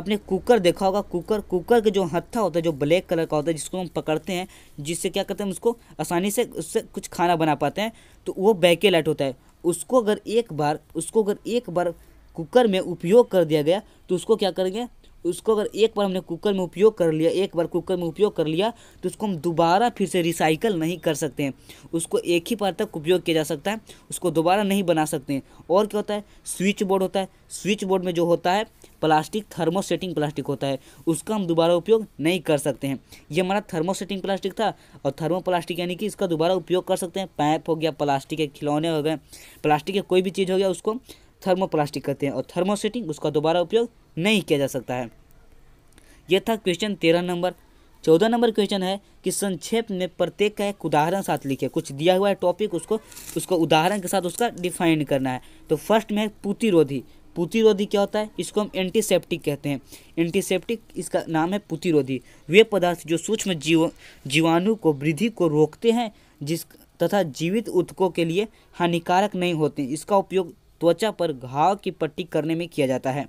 S1: अपने कुकर देखा होगा कुकर कुकर के जो हत्था होता है जो ब्लैक कलर का होता है जिसको हम पकड़ते हैं जिससे क्या करते हैं उसको आसानी से उससे कुछ खाना बना पाते हैं तो वो बैके लाइट होता है उसको अगर एक बार उसको अगर एक बार कुकर में उपयोग कर दिया गया तो उसको क्या करेंगे उसको अगर एक बार हमने कुकर में उपयोग कर लिया एक बार कुकर में उपयोग कर लिया तो उसको हम दोबारा फिर से रिसाइकल नहीं कर सकते हैं उसको एक ही बार तक उपयोग किया जा सकता है उसको दोबारा नहीं बना सकते हैं और क्या होता है स्विच बोर्ड होता है स्विच बोर्ड में जो होता है प्लास्टिक थर्मोसेटिंग प्लास्टिक होता है उसका हम दोबारा उपयोग नहीं कर सकते हैं ये हमारा थर्मोसेटिंग प्लास्टिक था और प्लास्टिक यानी कि इसका दोबारा उपयोग कर सकते हैं पैप हो गया प्लास्टिक के खिलौने हो गए प्लास्टिक के कोई भी चीज़ हो गया उसको थर्मोप्लास्टिक कहते हैं और थर्मोसेटिंग उसका दोबारा उपयोग नहीं किया जा सकता है यह था क्वेश्चन तेरह नंबर चौदह नंबर क्वेश्चन है कि संक्षेप में प्रत्येक का एक उदाहरण साथ लिखे कुछ दिया हुआ है टॉपिक उसको उसको उदाहरण के साथ उसका डिफाइन करना है तो फर्स्ट में है पुतिरोधी पुतिरोधी क्या होता है इसको हम एंटीसेप्टिक कहते हैं एंटीसेप्टिक इसका नाम है पुतिरोधी वे पदार्थ जो सूक्ष्म जीव जीवाणु को वृद्धि को रोकते हैं जिस तथा जीवित उत्कों के लिए हानिकारक नहीं होते इसका उपयोग त्वचा पर घाव की पट्टी करने में किया जाता है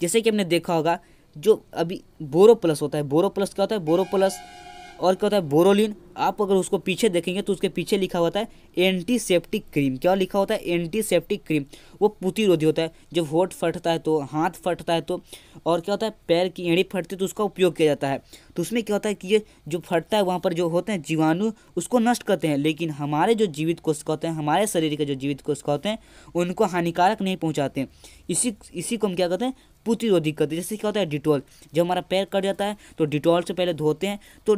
S1: जैसे कि हमने देखा होगा जो अभी बोरो प्लस होता है बोरो प्लस क्या होता है बोरो प्लस और क्या होता है बोरोलिन आप अगर उसको पीछे देखेंगे तो उसके पीछे लिखा होता है एंटीसेप्टिक क्रीम क्या लिखा होता है एंटीसेप्टिक क्रीम वो पुतिरोधी होता है जब होठ फटता है तो हाथ फटता है तो और क्या होता है पैर की एड़ी फटती है तो उसका उपयोग किया जाता है तो उसमें क्या होता है कि ये जो फटता है वहाँ पर जो होते हैं जीवाणु उसको नष्ट करते हैं लेकिन हमारे जो जीवित कोशिका होते हैं हमारे शरीर के जो जीवित कोशिका होते हैं उनको हानिकारक नहीं पहुँचाते हैं इसी इसी को हम क्या कहते हैं पुतिरोधी करते हैं जैसे क्या होता है डिटॉल जब हमारा पैर कट जाता है तो डिटॉल से पहले धोते हैं तो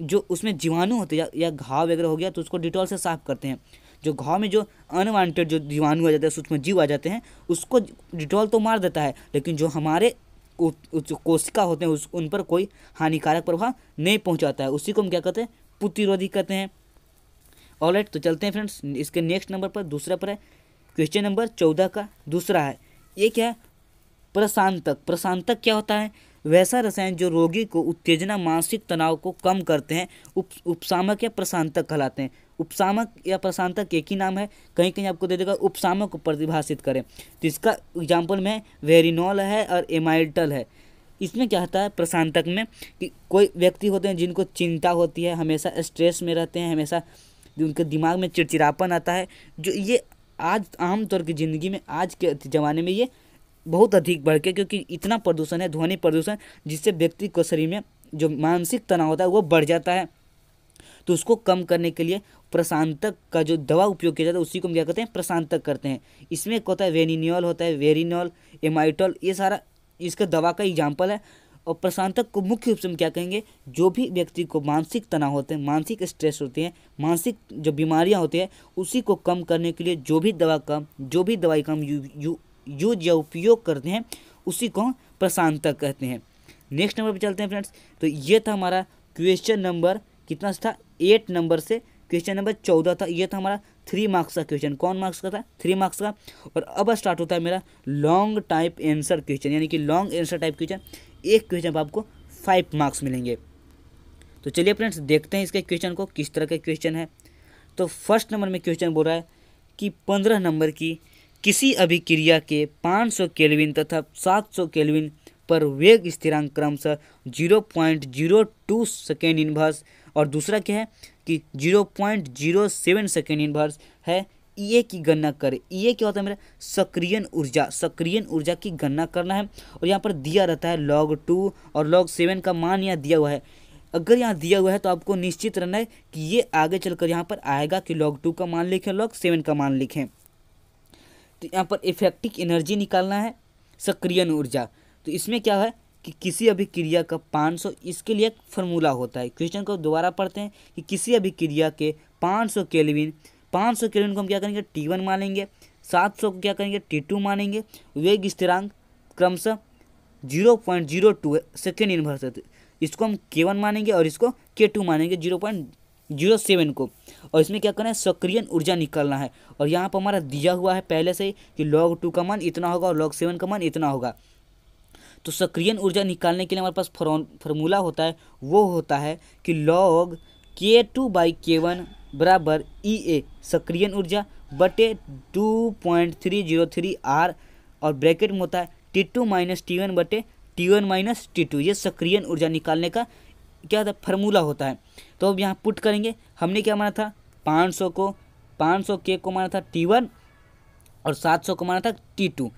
S1: जो उसमें जीवाणु होते हैं या, या घाव वगैरह हो गया तो उसको डिटॉल से साफ करते हैं जो घाव में जो अनवांटेड जो जीवाणु आ जाते हैं सूक्ष्म जीव आ जाते हैं उसको डिटॉल तो मार देता है लेकिन जो हमारे कोशिका होते हैं उस उन पर कोई हानिकारक प्रभाव नहीं पहुंचाता है उसी को हम क्या कहते हैं पुतिरोधी कहते हैं ऑलराइट तो चलते हैं फ्रेंड्स इसके नेक्स्ट नंबर पर दूसरा पर है क्वेश्चन नंबर चौदह का दूसरा है ये क्या है प्रशांतक प्रशांतक क्या होता है वैसा रसायन जो रोगी को उत्तेजना मानसिक तनाव को कम करते हैं उप उपसामक या प्रशांतक कहलाते हैं उपसामक या प्रशांतक एक ही नाम है कहीं कहीं आपको दे देगा उपसामक को प्रतिभाषित करें तो इसका एग्जाम्पल में वेरिनॉल है और एमाइल्टल है इसमें क्या होता है प्रशांतक में कि कोई व्यक्ति होते हैं जिनको चिंता होती है हमेशा स्ट्रेस में रहते हैं हमेशा उनके दिमाग में चिड़चिड़ापन आता है जो ये आज आमतौर की ज़िंदगी में आज के ज़माने में ये बहुत अधिक बढ़ के क्योंकि इतना प्रदूषण है ध्वनि प्रदूषण जिससे व्यक्ति को शरीर में जो मानसिक तनाव होता है वो बढ़ जाता है तो उसको कम करने के लिए प्रशांतक का जो दवा उपयोग किया जाता है उसी को हम क्या कहते हैं प्रशांतक करते हैं इसमें एक होता है वेनिनियल होता है वेरिनॉल एमाइटॉल ये सारा इसका दवा का एग्जाम्पल है और प्रशांतक को मुख्य रूप से हम क्या कहेंगे जो भी व्यक्ति को मानसिक तनाव होते हैं मानसिक स्ट्रेस होते हैं मानसिक जो बीमारियां होती हैं उसी को कम करने के लिए जो भी दवा का जो भी दवाई का हम यू, यू यूज या उपयोग करते हैं उसी को प्रशांतक कहते हैं नेक्स्ट नंबर पर चलते हैं फ्रेंड्स तो ये था हमारा क्वेश्चन नंबर कितना था एट नंबर से क्वेश्चन नंबर चौदह था ये था हमारा थ्री मार्क्स का क्वेश्चन कौन मार्क्स का था थ्री मार्क्स का और अब स्टार्ट होता है मेरा लॉन्ग टाइप आंसर क्वेश्चन यानी कि लॉन्ग आंसर टाइप क्वेश्चन एक क्वेश्चन पर आपको फाइव मार्क्स मिलेंगे तो चलिए फ्रेंड्स देखते हैं इसके क्वेश्चन को किस तरह का क्वेश्चन है तो फर्स्ट नंबर में क्वेश्चन बोल रहा है कि पंद्रह नंबर की किसी अभिक्रिया के 500 केलविन तथा 700 केलविन पर वेग स्थिरांक क्रमशः 0.02 सेकेंड इनवर्स और दूसरा क्या है कि 0.07 सेकेंड इनवर्स है ई e की गणना करें ई e क्या होता है मेरा सक्रियन ऊर्जा सक्रियन ऊर्जा की गणना करना है और यहाँ पर दिया रहता है लॉग टू और लॉग सेवन का मान यहाँ दिया हुआ है अगर यहाँ दिया हुआ है तो आपको निश्चित रहना है कि ये आगे चलकर यहाँ पर आएगा कि लॉग टू का मान लिखें लॉग सेवन का मान लिखें तो यहाँ पर इफेक्टिक एनर्जी निकालना है सक्रियन ऊर्जा तो इसमें क्या है कि किसी अभिक्रिया का 500 इसके लिए एक फॉर्मूला होता है क्वेश्चन को दोबारा पढ़ते हैं कि किसी अभिक्रिया के 500 पाँच सौ केल्विन को हम क्या करेंगे टी वन मानेंगे 700 को क्या करेंगे टी टू मानेंगे वेग स्थिरांक क्रमशः zero point zero two second inverse इसको हम के वन मानेंगे और इसको के टू मानेंगे जीरो पॉइंट जीरो सेवन को और इसमें क्या करना है सक्रियन ऊर्जा निकालना है और यहाँ पर हमारा दिया हुआ है पहले से कि लॉग टू का मान इतना होगा और लॉग सेवन का मान इतना होगा तो सक्रियन ऊर्जा निकालने के लिए हमारे पास फॉर्मूला होता है वो होता है कि लॉग के टू बाई के वन बराबर ई e ए सक्रियन ऊर्जा बटे two point three zero three R और ब्रैकेट में होता है T two minus T one बटे T one minus T two ये सक्रियन ऊर्जा निकालने का क्या होता है फार्मूला होता है तो अब यहाँ पुट करेंगे हमने क्या माना था पाँच सौ को पाँच सौ के को माना था टी वन और सात सौ को माना था T two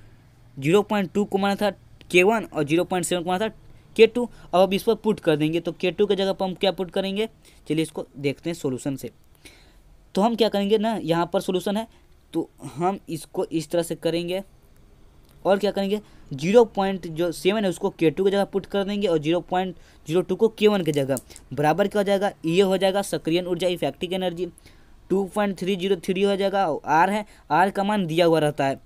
S1: zero point two को माना था के वन और जीरो पॉइंट सेवन को माना था के टू अब अब इस पर पुट कर देंगे तो के टू की जगह पर हम क्या पुट करेंगे चलिए इसको देखते हैं सोल्यूशन से तो हम क्या करेंगे ना यहाँ पर सोल्यूशन है तो हम इसको इस तरह से करेंगे और क्या करेंगे जीरो पॉइंट जो सेवन है उसको के टू की जगह पुट कर देंगे और जीरो पॉइंट जीरो टू को के वन की जगह बराबर क्या हो जाएगा ये e हो जाएगा सक्रियन ऊर्जा effective energy two point three zero three हो जाएगा और आर है आर का मान दिया हुआ रहता है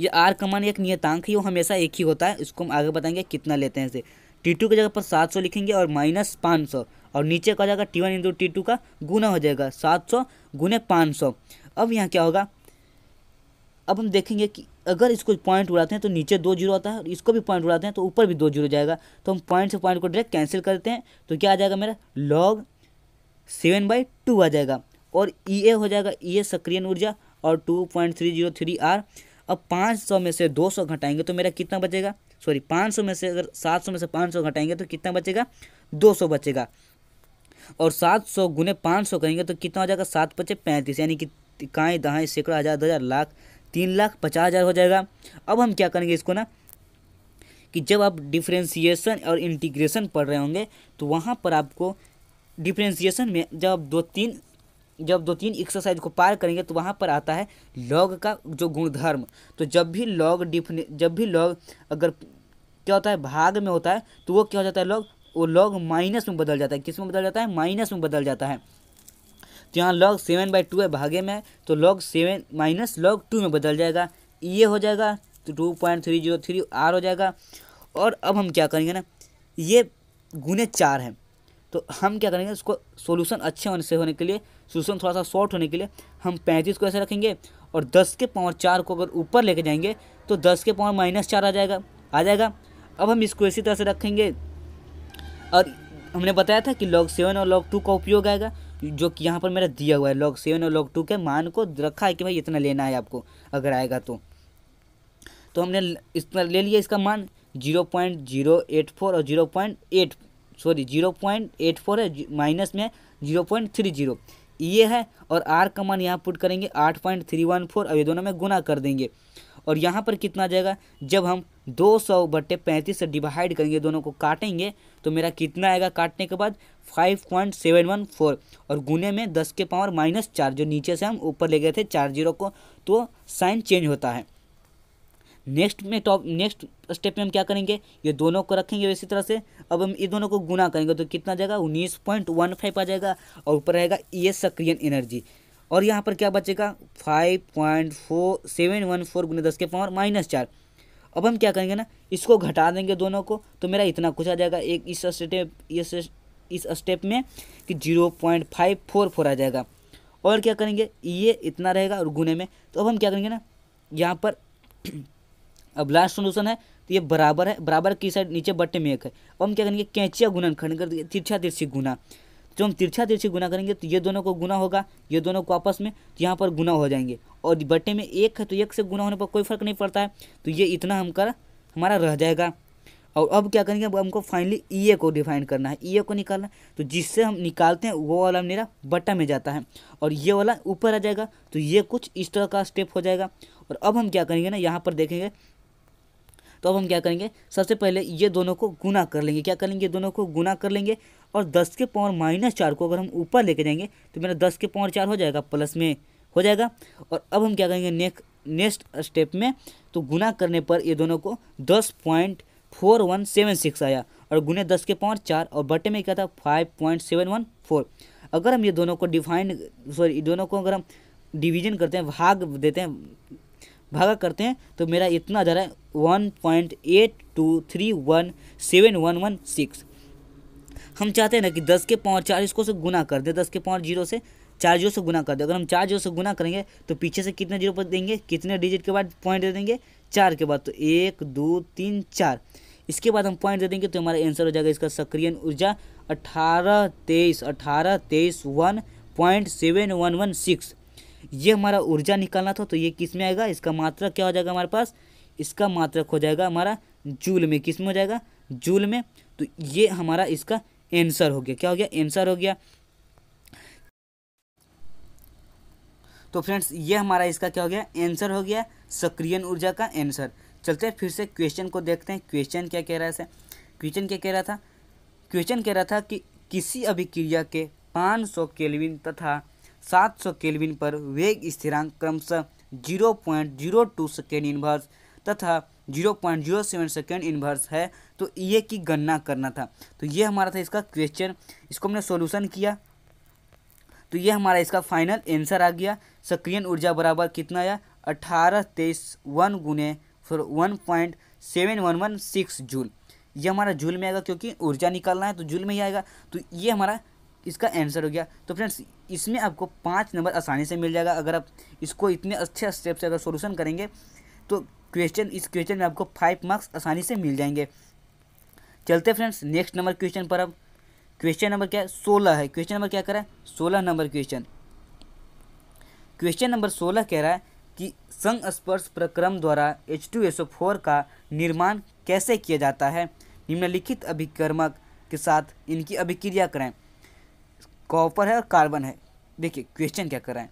S1: ये आर का मान एक नियतांक ही वो हमेशा एक ही होता है इसको हम आगे बताएंगे कितना लेते हैं इसे टी टू की जगह पर सात सौ लिखेंगे और माइनस पाँच सौ और नीचे का जाएगा T one into T two का गुना हो जाएगा सात सौ गुने पाँच सौ अब यहाँ क्या होगा अब हम देखेंगे कि अगर इसको पॉइंट उड़ाते हैं तो नीचे दो जीरो आता है और इसको भी पॉइंट उड़ाते हैं तो ऊपर भी दो जीरो जाएगा तो हम पॉइंट से पॉइंट को डायरेक्ट कैंसिल करते हैं तो क्या आ जाएगा मेरा लॉग सेवन बाई टू आ जाएगा और ई e ए हो जाएगा ई e ए सक्रिय ऊर्जा और two point three zero three R अब पाँच सौ में से दो सौ घटाएंगे तो मेरा कितना बचेगा सॉरी पाँच सौ में से अगर सात सौ में से पाँच सौ घटाएंगे तो कितना बचेगा दो सौ बचेगा और सात सौ गुने पाँच सौ करेंगे तो कितना हो जाएगा सात पचे पैंतीस यानी कि कहाँ दहाएँ सैकड़ा हज़ार दो हज़ार लाख तीन लाख पचास हज़ार हो जाएगा अब हम क्या करेंगे इसको ना कि जब आप डिफ्रेंसीसन और इंटीग्रेशन पढ़ रहे होंगे तो वहाँ पर आपको डिफ्रेंसीसन में जब आप दो तीन जब दो तीन एक्सरसाइज को पार करेंगे तो वहाँ पर आता है लॉग का जो गुणधर्म तो जब भी लॉग डिफने जब भी लॉग अगर क्या होता है भाग में होता है तो वो क्या हो जाता है लॉग वो लॉग माइनस में बदल जाता है किस में बदल जाता है माइनस में बदल जाता है तो यहाँ लॉग सेवन बाई टू है भागे में तो log seven minus log two में बदल जाएगा ये हो जाएगा तो two point three zero three R हो जाएगा और अब हम क्या करेंगे ना ये गुने चार है तो हम क्या करेंगे इसको सोल्यूशन अच्छे होने से होने के लिए सोल्यूशन थोड़ा सा शॉर्ट होने के लिए हम पैंतीस को ऐसे रखेंगे और दस के पावर चार को अगर ऊपर लेके जाएंगे तो दस के पावर माइनस चार आ जाएगा आ जाएगा अब हम इसको इसी तरह से रखेंगे और हमने बताया था कि लॉग सेवन और लॉग टू का उपयोग आएगा जो कि यहाँ पर मेरा दिया हुआ है लॉग सेवन और लॉग टू के मान को रखा है कि भाई इतना लेना है आपको अगर आएगा तो तो हमने इतना ले लिया इसका मान zero point zero eight four और zero point eight sorry zero point eight four है माइनस में जीरो पॉइंट थ्री जीरो ये है और आर का मान यहाँ पुट करेंगे आठ पॉइंट थ्री वन फोर और ये दोनों में गुना कर देंगे और यहाँ पर कितना जाएगा जब हम दो सौ बट्टे पैंतीस से डिवाइड करेंगे दोनों को काटेंगे तो मेरा कितना आएगा काटने के बाद five point seven one four और गुने में दस के पावर माइनस चार जो नीचे से हम ऊपर ले गए थे चार जीरो को तो साइन चेंज होता है नेक्स्ट में टॉप नेक्स्ट स्टेप में हम क्या करेंगे ये दोनों को रखेंगे इसी तरह से अब हम इन दोनों को गुना करेंगे तो कितना जाएगा उन्नीस पॉइंट वन फाइव आ जाएगा और ऊपर रहेगा ई एस सक्रियन एनर्जी और यहाँ पर क्या बचेगा five point four seven one four गुने दस के पावर माइनस चार अब हम क्या करेंगे ना इसको घटा देंगे दोनों को तो मेरा इतना कुछ आ जाएगा एक इस स्टेप इस इस स्टेप में कि zero point five four four आ जाएगा और क्या करेंगे ये इतना रहेगा और गुने में तो अब हम क्या करेंगे ना यहाँ पर अब लास्ट सोल्यूशन है तो ये बराबर है बराबर की साइड नीचे बट्टे में एक है अब हम क्या करेंगे कैंचिया गुना खंड कर तिरछा तिरछी गुना जो तो हम तिरछा तिरछी गुना करेंगे तो ये दोनों को गुना होगा ये दोनों को आपस में तो यहाँ पर गुना हो जाएंगे और बट्टे में एक है तो एक से गुना होने पर कोई फर्क नहीं पड़ता है तो ये इतना हम कर हमारा रह जाएगा और अब क्या करेंगे अब हमको फाइनली ई ए को डिफाइन करना है ई e ए को निकालना तो जिससे हम निकालते हैं वो वाला मेरा बटन में जाता है और ये वाला ऊपर आ जाएगा तो ये कुछ इस तरह का स्टेप हो जाएगा और अब हम क्या करेंगे ना यहाँ पर देखेंगे तो अब हम क्या करेंगे सबसे पहले ये दोनों को गुना कर लेंगे क्या करेंगे दोनों को गुना कर लेंगे और दस के पावर माइनस चार को अगर हम ऊपर लेके जाएंगे तो मेरा दस के पावर चार हो जाएगा प्लस में हो जाएगा और अब हम क्या करेंगे नेक्स्ट नेक्स्ट स्टेप में तो गुना करने पर ये दोनों को दस point four one seven six आया और गुने दस के पाँच चार और बटे में क्या था five point seven one four अगर हम ये दोनों को डिफाइन सॉरी दोनों को अगर हम डिवीजन करते हैं भाग देते हैं भागा करते हैं तो मेरा इतना आ जा रहा है one point eight two three one seven one one six हम चाहते हैं ना कि दस के पाँच चार इसको से गुना कर दें दस के पाँच जीरो से चार जीरो से गुना कर दें अगर हम चार जीरो से गुना करेंगे तो पीछे से कितने जीरो पर देंगे कितने डिजिट के बाद पॉइंट दे देंगे चार के बाद तो एक दो तीन चार इसके बाद हम पॉइंट दे देंगे तो हमारा आंसर हो जाएगा इसका सक्रियन ऊर्जा अठारह तेईस अठारह तेईस one point seven one one six ये हमारा ऊर्जा निकालना था तो ये किस में आएगा इसका मात्रक क्या हो जाएगा हमारे पास इसका मात्रक हो जाएगा हमारा जूल में किस में हो जाएगा जूल में तो ये हमारा इसका एंसर हो गया क्या हो गया एंसर हो गया तो फ्रेंड्स ये हमारा इसका क्या हो गया आंसर हो गया सक्रियन ऊर्जा का आंसर चलते हैं फिर से क्वेश्चन को देखते हैं क्वेश्चन क्या कह रहा है क्वेश्चन क्या कह रहा था क्वेश्चन कह रहा था कि किसी अभिक्रिया के 500 केलविन तथा 700 केलविन पर वेग स्थिरांक क्रमशः 0.02 सेकेंड इन्वर्स तथा 0.07 सेकेंड इन्वर्स है तो ये की गणना करना था तो ये हमारा था इसका क्वेश्चन इसको हमने सॉल्यूशन किया तो ये हमारा इसका फाइनल आंसर आ गया सक्रियन ऊर्जा बराबर कितना आया अठारह तेईस वन गुने फिर one point seven one one six joule ये हमारा जूल में आएगा क्योंकि ऊर्जा निकालना है तो जूल में ही आएगा तो ये हमारा इसका आंसर हो गया तो फ्रेंड्स इसमें आपको पाँच नंबर आसानी से मिल जाएगा अगर आप इसको इतने अच्छे स्टेप से अगर सोल्यूशन करेंगे तो क्वेश्चन इस क्वेश्चन में आपको फाइव मार्क्स आसानी से मिल जाएंगे चलते फ्रेंड्स नेक्स्ट नंबर क्वेश्चन पर अब क्वेश्चन नंबर क्या है सोलह है क्वेश्चन नंबर क्या करा है सोलह नंबर क्वेश्चन क्वेश्चन नंबर सोलह कह रहा है कि संस्पर्श प्रक्रम द्वारा H2SO4 का निर्माण कैसे किया जाता है निम्नलिखित अभिक्रमक के साथ इनकी अभिक्रिया करें कॉपर है और कार्बन है देखिए क्वेश्चन क्या कराएँ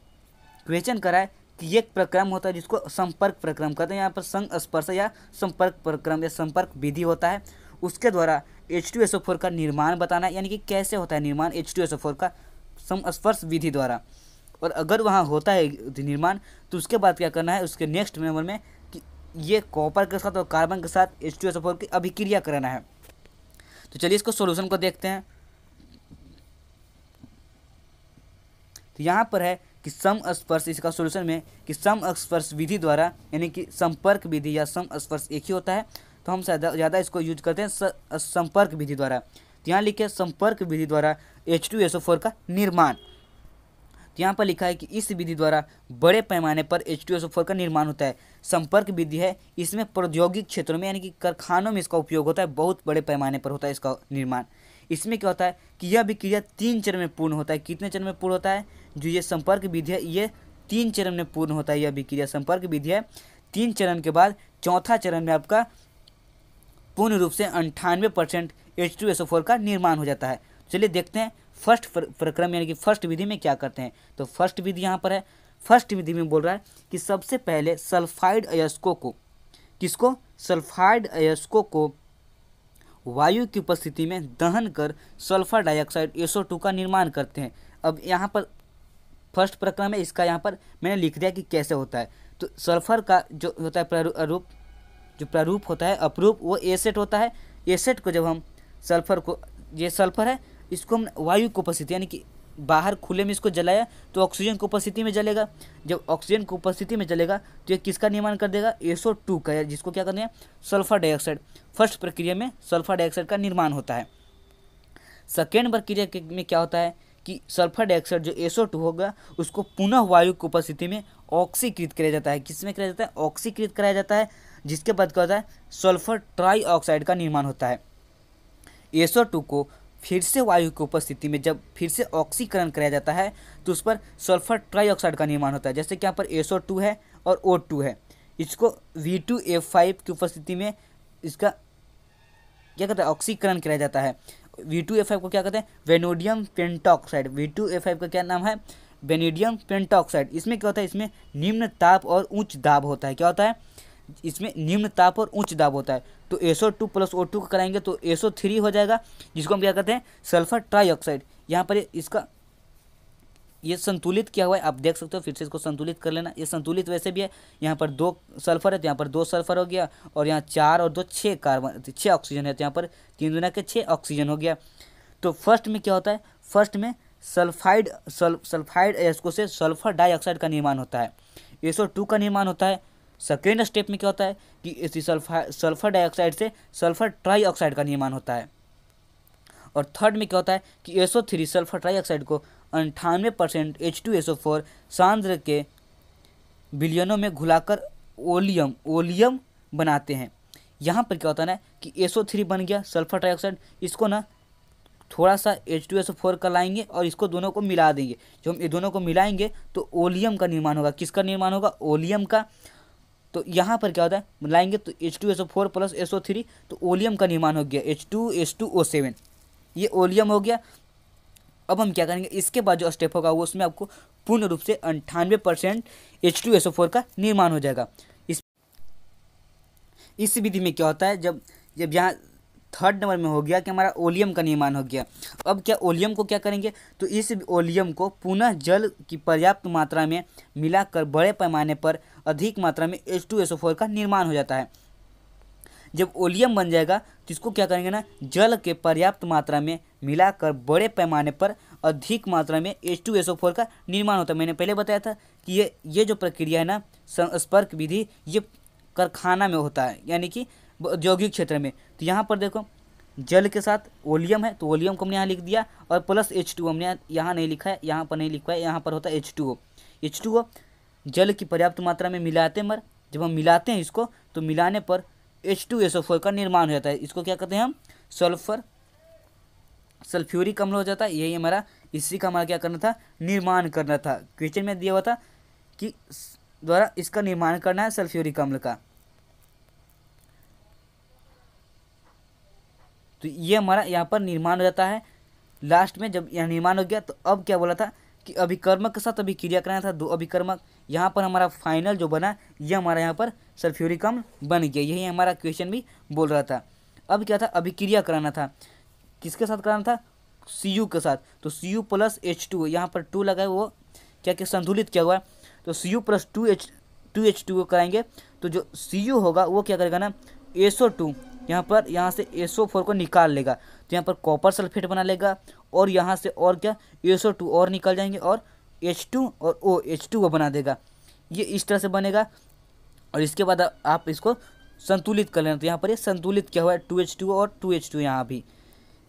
S1: क्वेश्चन कराए कि एक प्रक्रम होता है जिसको संपर्क प्रक्रम कहते हैं यहाँ पर संस्पर्श या संपर्क प्रक्रम या संपर्क विधि होता है उसके द्वारा H2SO4 का निर्माण बताना यानी कि कैसे होता है निर्माण H2SO4 का संस्पर्श विधि द्वारा और अगर वहाँ होता है निर्माण तो उसके बाद क्या करना है उसके नेक्स्ट मेंबर में कि ये कॉपर के साथ और कार्बन के साथ एच टू एस फोर की अभिक्रिया कराना है तो चलिए इसको सोल्यूशन को देखते हैं तो यहाँ पर है कि सम स्पर्श इसका सोल्यूशन में कि सम स्पर्श विधि द्वारा यानी कि संपर्क विधि या सम स्पर्श एक ही होता है तो हम ज़्यादा इसको यूज करते हैं संपर्क विधि द्वारा तो यहाँ लिखे संपर्क विधि द्वारा H two S O four का निर्माण तो यहाँ पर लिखा है कि इस विधि द्वारा बड़े पैमाने पर एच का निर्माण होता है संपर्क विधि है इसमें प्रौद्योगिक क्षेत्रों में यानी कि कारखानों में इसका उपयोग होता है बहुत बड़े पैमाने पर होता है इसका निर्माण इसमें क्या होता है कि यह अभिक्रिया तीन चरण में पूर्ण होता है कितने चरण में पूर्ण होता है जो ये संपर्क विधि है ये तीन चरण में पूर्ण होता है यह अभिक्रिया संपर्क विधि है तीन चरण के बाद चौथा चरण में आपका पूर्ण रूप से अंठानवे परसेंट एच का निर्माण हो जाता है चलिए देखते हैं फर्स्ट प्रक्रम यानी कि फर्स्ट विधि में क्या करते हैं तो फर्स्ट विधि यहाँ पर है फर्स्ट विधि में बोल रहा है कि सबसे पहले सल्फाइड अयस्कों को किसको सल्फाइड अयस्कों को वायु की उपस्थिति में दहन कर सल्फर डाइऑक्साइड एसओ का निर्माण करते हैं अब यहाँ पर फर्स्ट प्रक्रम है इसका यहाँ पर मैंने लिख दिया कि कैसे होता है तो सल्फर का जो होता है प्रारूप जो प्रारूप होता है अपरूप वो एसेट होता है एसेट को जब हम सल्फर को ये सल्फर है इसको हम वायु की उपस्थिति यानी कि बाहर खुले में इसको जलाया तो ऑक्सीजन की उपस्थिति में जलेगा जब ऑक्सीजन की उपस्थिति में जलेगा तो ये किसका निर्माण कर देगा एसओ टू का जिसको क्या करना है सल्फर डाइऑक्साइड फर्स्ट प्रक्रिया में सल्फर डाइऑक्साइड का निर्माण होता है सेकेंड प्रक्रिया में क्या होता है कि सल्फर डाइऑक्साइड जो एसओ टू होगा उसको पुनः वायु की उपस्थिति में ऑक्सीकृत किया जाता है किसमें किया जाता है ऑक्सीकृत कराया जाता है जिसके बाद क्या होता है सल्फर ट्राई ऑक्साइड का निर्माण होता है एसओ टू को फिर से वायु की उपस्थिति में जब फिर से ऑक्सीकरण कराया जाता है तो उस पर सल्फर ट्राईऑक्साइड का निर्माण होता है जैसे कि यहाँ पर एसओ टू है और ओ टू है इसको वी टू ए फाइव की उपस्थिति में इसका क्या कहते हैं ऑक्सीकरण कराया जाता है वी टू एफ फाइव को क्या कहते हैं vanadium pentoxide V two F five का क्या नाम है वेनेडियम पेंटाऑक्साइड इसमें क्या होता है इसमें निम्न ताप और उच्च दाब होता है क्या होता है इसमें निम्न ताप और उच्च दाब होता है तो SO two plus O two को कराएंगे तो एसओ थ्री हो जाएगा जिसको हम क्या कहते हैं सल्फर ट्राईऑक्साइड यहाँ पर इसका ये संतुलित किया हुआ है आप देख सकते हो फिर से इसको संतुलित कर लेना ये संतुलित वैसे भी है यहाँ पर दो सल्फर है तो यहाँ पर दो सल्फर हो गया और यहाँ चार और दो छः कार्बन छः ऑक्सीजन है तो यहाँ पर तीन दुना के छः ऑक्सीजन हो गया तो फर्स्ट में क्या होता है फर्स्ट में सल्फाइड सल्फाइड इसको से सल्फर डाइऑक्साइड का निर्माण होता है एसओ टू का निर्माण होता है सेकेंड स्टेप में क्या होता है कि इसी सल्फा सल्फर डाइऑक्साइड से सल्फर ट्राईऑक्साइड का निर्माण होता है और थर्ड में क्या होता है कि एसओ थ्री सल्फर ट्राईऑक्साइड को अंठानवे percent H two S O four सांद्र के बिलियनों में घुलाकर ओलियम ओलियम बनाते हैं यहाँ पर क्या होता है ना कि एसओ थ्री बन गया सल्फर ट्राईऑक्साइड इसको ना थोड़ा सा एच टू एस फोर का लाएंगे और इसको दोनों को मिला देंगे जब हम ये दोनों को मिलाएंगे तो ओलियम का निर्माण होगा किसका निर्माण होगा ओलियम का तो यहाँ पर क्या होता है लाएंगे तो H two S O four plus S O three तो ओलियम का निर्माण हो गया H two S two O seven ये ओलियम हो गया अब हम क्या करेंगे इसके बाद जो स्टेप होगा वो उसमें आपको पूर्ण रूप से अंठानवे percent H two S O four का निर्माण हो जाएगा इस इस विधि में क्या होता है जब जब यहाँ थर्ड नंबर में हो गया कि हमारा ओलियम का निर्माण हो गया अब क्या ओलियम को क्या करेंगे तो इस ओलियम को पुनः जल की पर्याप्त मात्रा में मिलाकर बड़े पैमाने पर अधिक मात्रा में एच टू एस फोर का निर्माण हो जाता है जब ओलियम बन जाएगा तो इसको क्या करेंगे ना जल के पर्याप्त मात्रा में मिलाकर बड़े पैमाने पर अधिक मात्रा में एच टू एस फोर का निर्माण होता है मैंने पहले बताया था कि ये ये जो प्रक्रिया है ना संस्पर्क विधि ये कारखाना में होता है यानी कि औद्योगिक क्षेत्र में तो यहाँ पर देखो जल के साथ ओलियम है तो ओलियम को हमने यहाँ लिख दिया और प्लस एच टू हमने यहाँ नहीं लिखा है यहाँ पर नहीं लिखा है यहाँ पर होता है H two O H two O जल की पर्याप्त मात्रा में मिलाते मर जब हम मिलाते हैं इसको तो मिलाने पर H two S O four का निर्माण हो जाता है इसको क्या कहते हैं हम सल्फर सल्फ्यूरिक अम्ल हो जाता है यही हमारा इसी का हमारा क्या करना था निर्माण करना था क्वेश्चन में दिया हुआ था कि द्वारा इसका निर्माण करना है सल्फ्यूरिक अम्ल का तो ये हमारा यहाँ पर निर्माण हो जाता है लास्ट में जब यह निर्माण हो गया तो अब क्या बोला था कि अभिकर्मक के साथ अभी क्रिया कराना था दो अभिकर्मक यहाँ पर हमारा फाइनल जो बना ये हमारा यहाँ पर सल्फ्यूरिकम बन गया यही हमारा क्वेश्चन भी बोल रहा था अब क्या था अभिक्रिया कराना था किसके साथ कराना था सी यू के साथ तो C U plus H two यहाँ पर टू लगा वो क्या क्या संतुलित क्या हुआ तो C U plus two H two H two कराएंगे तो जो सी यू होगा वो क्या करेगा ना एसओ टू यहाँ पर यहाँ से एसओ फोर को निकाल लेगा तो यहाँ पर कॉपर सल्फेट बना लेगा और यहाँ से और क्या एसओ टू और निकल जाएंगे और एच टू और ओ एच टू वो बना देगा ये इस तरह से बनेगा और इसके बाद आप इसको संतुलित कर लेना तो यहाँ पर ये संतुलित किया हुआ है टू एच टू और टू एच टू यहाँ भी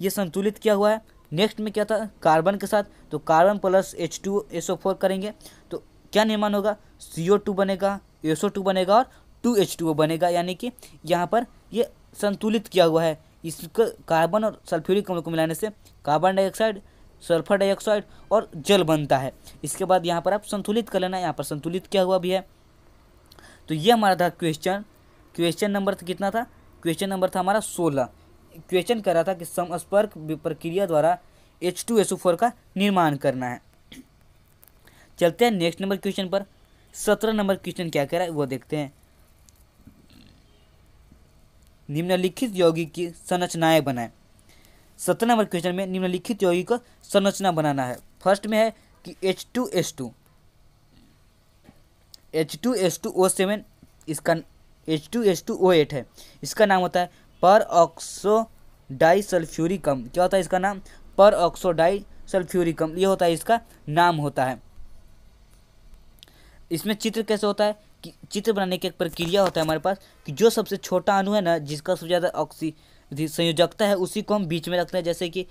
S1: ये संतुलित किया हुआ है नेक्स्ट में क्या था कार्बन के साथ तो carbon plus H two S O four करेंगे तो क्या निर्माण होगा सी ओ टू बनेगा एसो टू बनेगा और टू एच टू बनेगा यानी कि यहाँ पर ये संतुलित किया हुआ है इसको कार्बन और सल्फ्यूरिक अम्ल को मिलाने से कार्बन डाइऑक्साइड सल्फर डाइऑक्साइड और जल बनता है इसके बाद यहाँ पर आप संतुलित कर लेना यहाँ पर संतुलित किया हुआ भी है तो ये हमारा था क्वेश्चन क्वेश्चन नंबर कितना था क्वेश्चन नंबर था हमारा सोलह क्वेश्चन कह रहा था कि समस्पर्क प्रक्रिया द्वारा एच टू एस फोर का निर्माण करना है चलते हैं नेक्स्ट नंबर क्वेश्चन पर सत्रह नंबर क्वेश्चन क्या कह रहा है वो देखते हैं निम्नलिखित यौगिक की संरचनाएं बनाएं सत्रह नंबर क्वेश्चन में निम्नलिखित यौगिक का संरचना बनाना है फर्स्ट में है कि H two S two H two S two O seven इसका H two S two O eight है इसका नाम होता है पर ऑक्सो डाई सल्फ्यूरिकम क्या होता है इसका नाम पर ऑक्सो डाई सल्फ्यूरिकम ये होता है इसका नाम होता है इसमें चित्र कैसे होता है चित्र बनाने की एक प्रक्रिया होता है हमारे पास कि जो सबसे छोटा अणु है ना जिसका सबसे ज़्यादा ऑक्सी संयोजकता है उसी को हम बीच में रखते हैं जैसे कि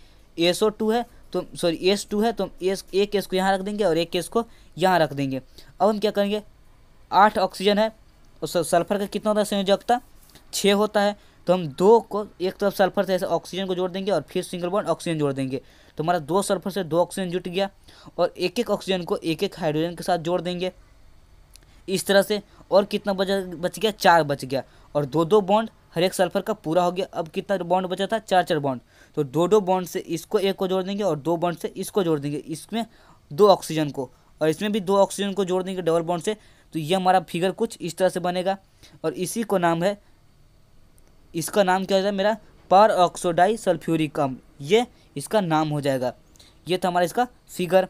S1: एस ओ टू है तो सॉरी एस टू है तो हम एस एक केस को यहाँ रख देंगे और एक केस को यहाँ रख देंगे अब हम क्या करेंगे आठ ऑक्सीजन है और सल्फर का कितना होता है संयोजकता छः होता है तो हम दो को एक तरफ सल्फर से ऐसे ऑक्सीजन को जोड़ देंगे और फिर सिंगल बॉन्ड ऑक्सीजन जोड़ देंगे तो हमारा दो सल्फर से दो ऑक्सीजन जुट गया और एक एक ऑक्सीजन को एक एक हाइड्रोजन के साथ जोड़ देंगे इस तरह से और कितना बचा बच गया चार बच गया और दो दो बॉन्ड हर एक सल्फर का पूरा हो गया अब कितना बॉन्ड बचा था चार चार बॉन्ड तो दो दो बॉन्ड से इसको एक को जोड़ देंगे और दो बॉन्ड से इसको जोड़ देंगे इसमें दो ऑक्सीजन को और इसमें भी दो ऑक्सीजन को जोड़ देंगे डबल बॉन्ड से तो ये हमारा फिगर कुछ इस तरह से बनेगा और इसी को नाम है इसका नाम क्या हो जाएगा मेरा पर ऑक्सोडाई सल्फ्यूरिक अम्ल ये इसका नाम हो जाएगा ये था हमारा इसका फिगर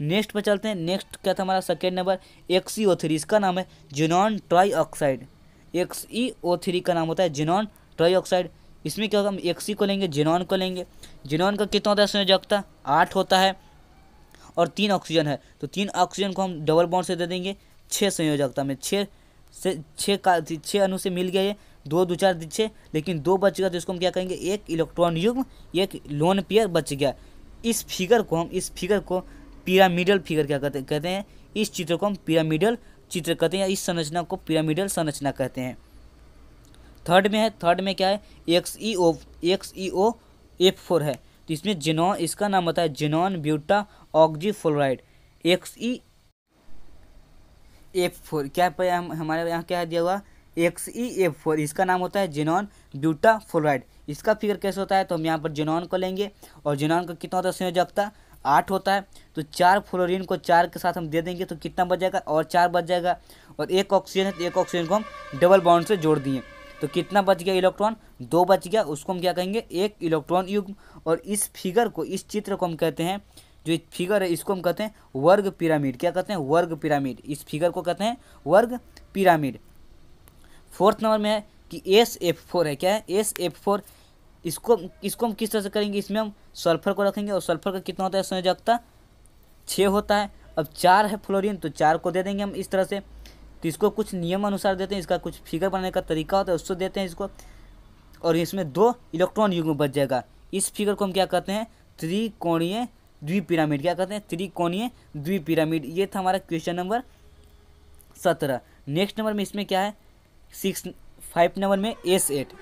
S1: नेक्स्ट पर चलते हैं नेक्स्ट क्या था हमारा second number X E O three इसका नाम है xenon trioxide X E O three का नाम होता है जिनॉन ट्राई ऑक्साइड इसमें क्या होगा हम एक्सी e को लेंगे जिनॉन को लेंगे जिनॉन का कितना होता है संयोजकता आठ होता है और तीन ऑक्सीजन है तो तीन ऑक्सीजन को हम डबल बॉन्ड से दे देंगे छः संयोजकता में छः से छः का छः अनु से मिल गया ये दो दो चार छः लेकिन दो बच गया तो इसको हम क्या कहेंगे एक इलेक्ट्रॉन युग्म एक लोन पेयर बच गया इस फिगर को हम इस फिगर को पिरामिडल फिगर क्या कहते कहते हैं इस चित्र को हम पिरामिडल चित्र कहते हैं या इस संरचना को पिरामिडल संरचना कहते हैं थर्ड में है थर्ड में क्या है X E O X E O F four है तो इसमें जिनॉन इसका नाम होता है xenon buta fluoride X E F four क्या पर हम हमारे यहाँ क्या दिया हुआ एक्स ई एफ फोर इसका नाम होता है जेनॉन ब्यूटा फ्लोराइड इसका फिगर कैसे होता है तो हम यहाँ पर जेनॉन को लेंगे और जेनॉन का कितना होता है संयोजकता आठ होता है तो चार फ्लोरीन को चार के साथ हम दे देंगे तो कितना बच जाएगा और चार बच जाएगा और एक ऑक्सीजन है तो एक ऑक्सीजन को हम डबल बाउंड से जोड़ दिए तो कितना बच गया इलेक्ट्रॉन दो बच गया उसको हम क्या कहेंगे एक इलेक्ट्रॉन युग और इस फिगर को इस चित्र को हम कहते हैं जो फिगर है इसको हम कहते हैं वर्ग पिरामिड क्या कहते हैं वर्ग पिरामिड इस फिगर को कहते हैं वर्ग पिरामिड फोर्थ नंबर में है कि एस एफ फोर है क्या है एस एफ फोर इसको इसको हम किस तरह से करेंगे इसमें हम सल्फर को रखेंगे और सल्फर का कितना होता है संयोजकता छः होता है अब चार है फ्लोरिन तो चार को दे देंगे हम इस तरह से तो इसको कुछ नियम अनुसार देते हैं इसका कुछ फिगर बनाने का तरीका होता है उसको देते हैं इसको और इसमें दो इलेक्ट्रॉन युग बच जाएगा इस फिगर को हम क्या कहते हैं त्रिकोणीय पिरामिड क्या कहते हैं त्रिकोणीय पिरामिड ये था हमारा क्वेश्चन नंबर सत्रह नेक्स्ट नंबर में इसमें क्या है सिक्स फाइव नंबर में एस एट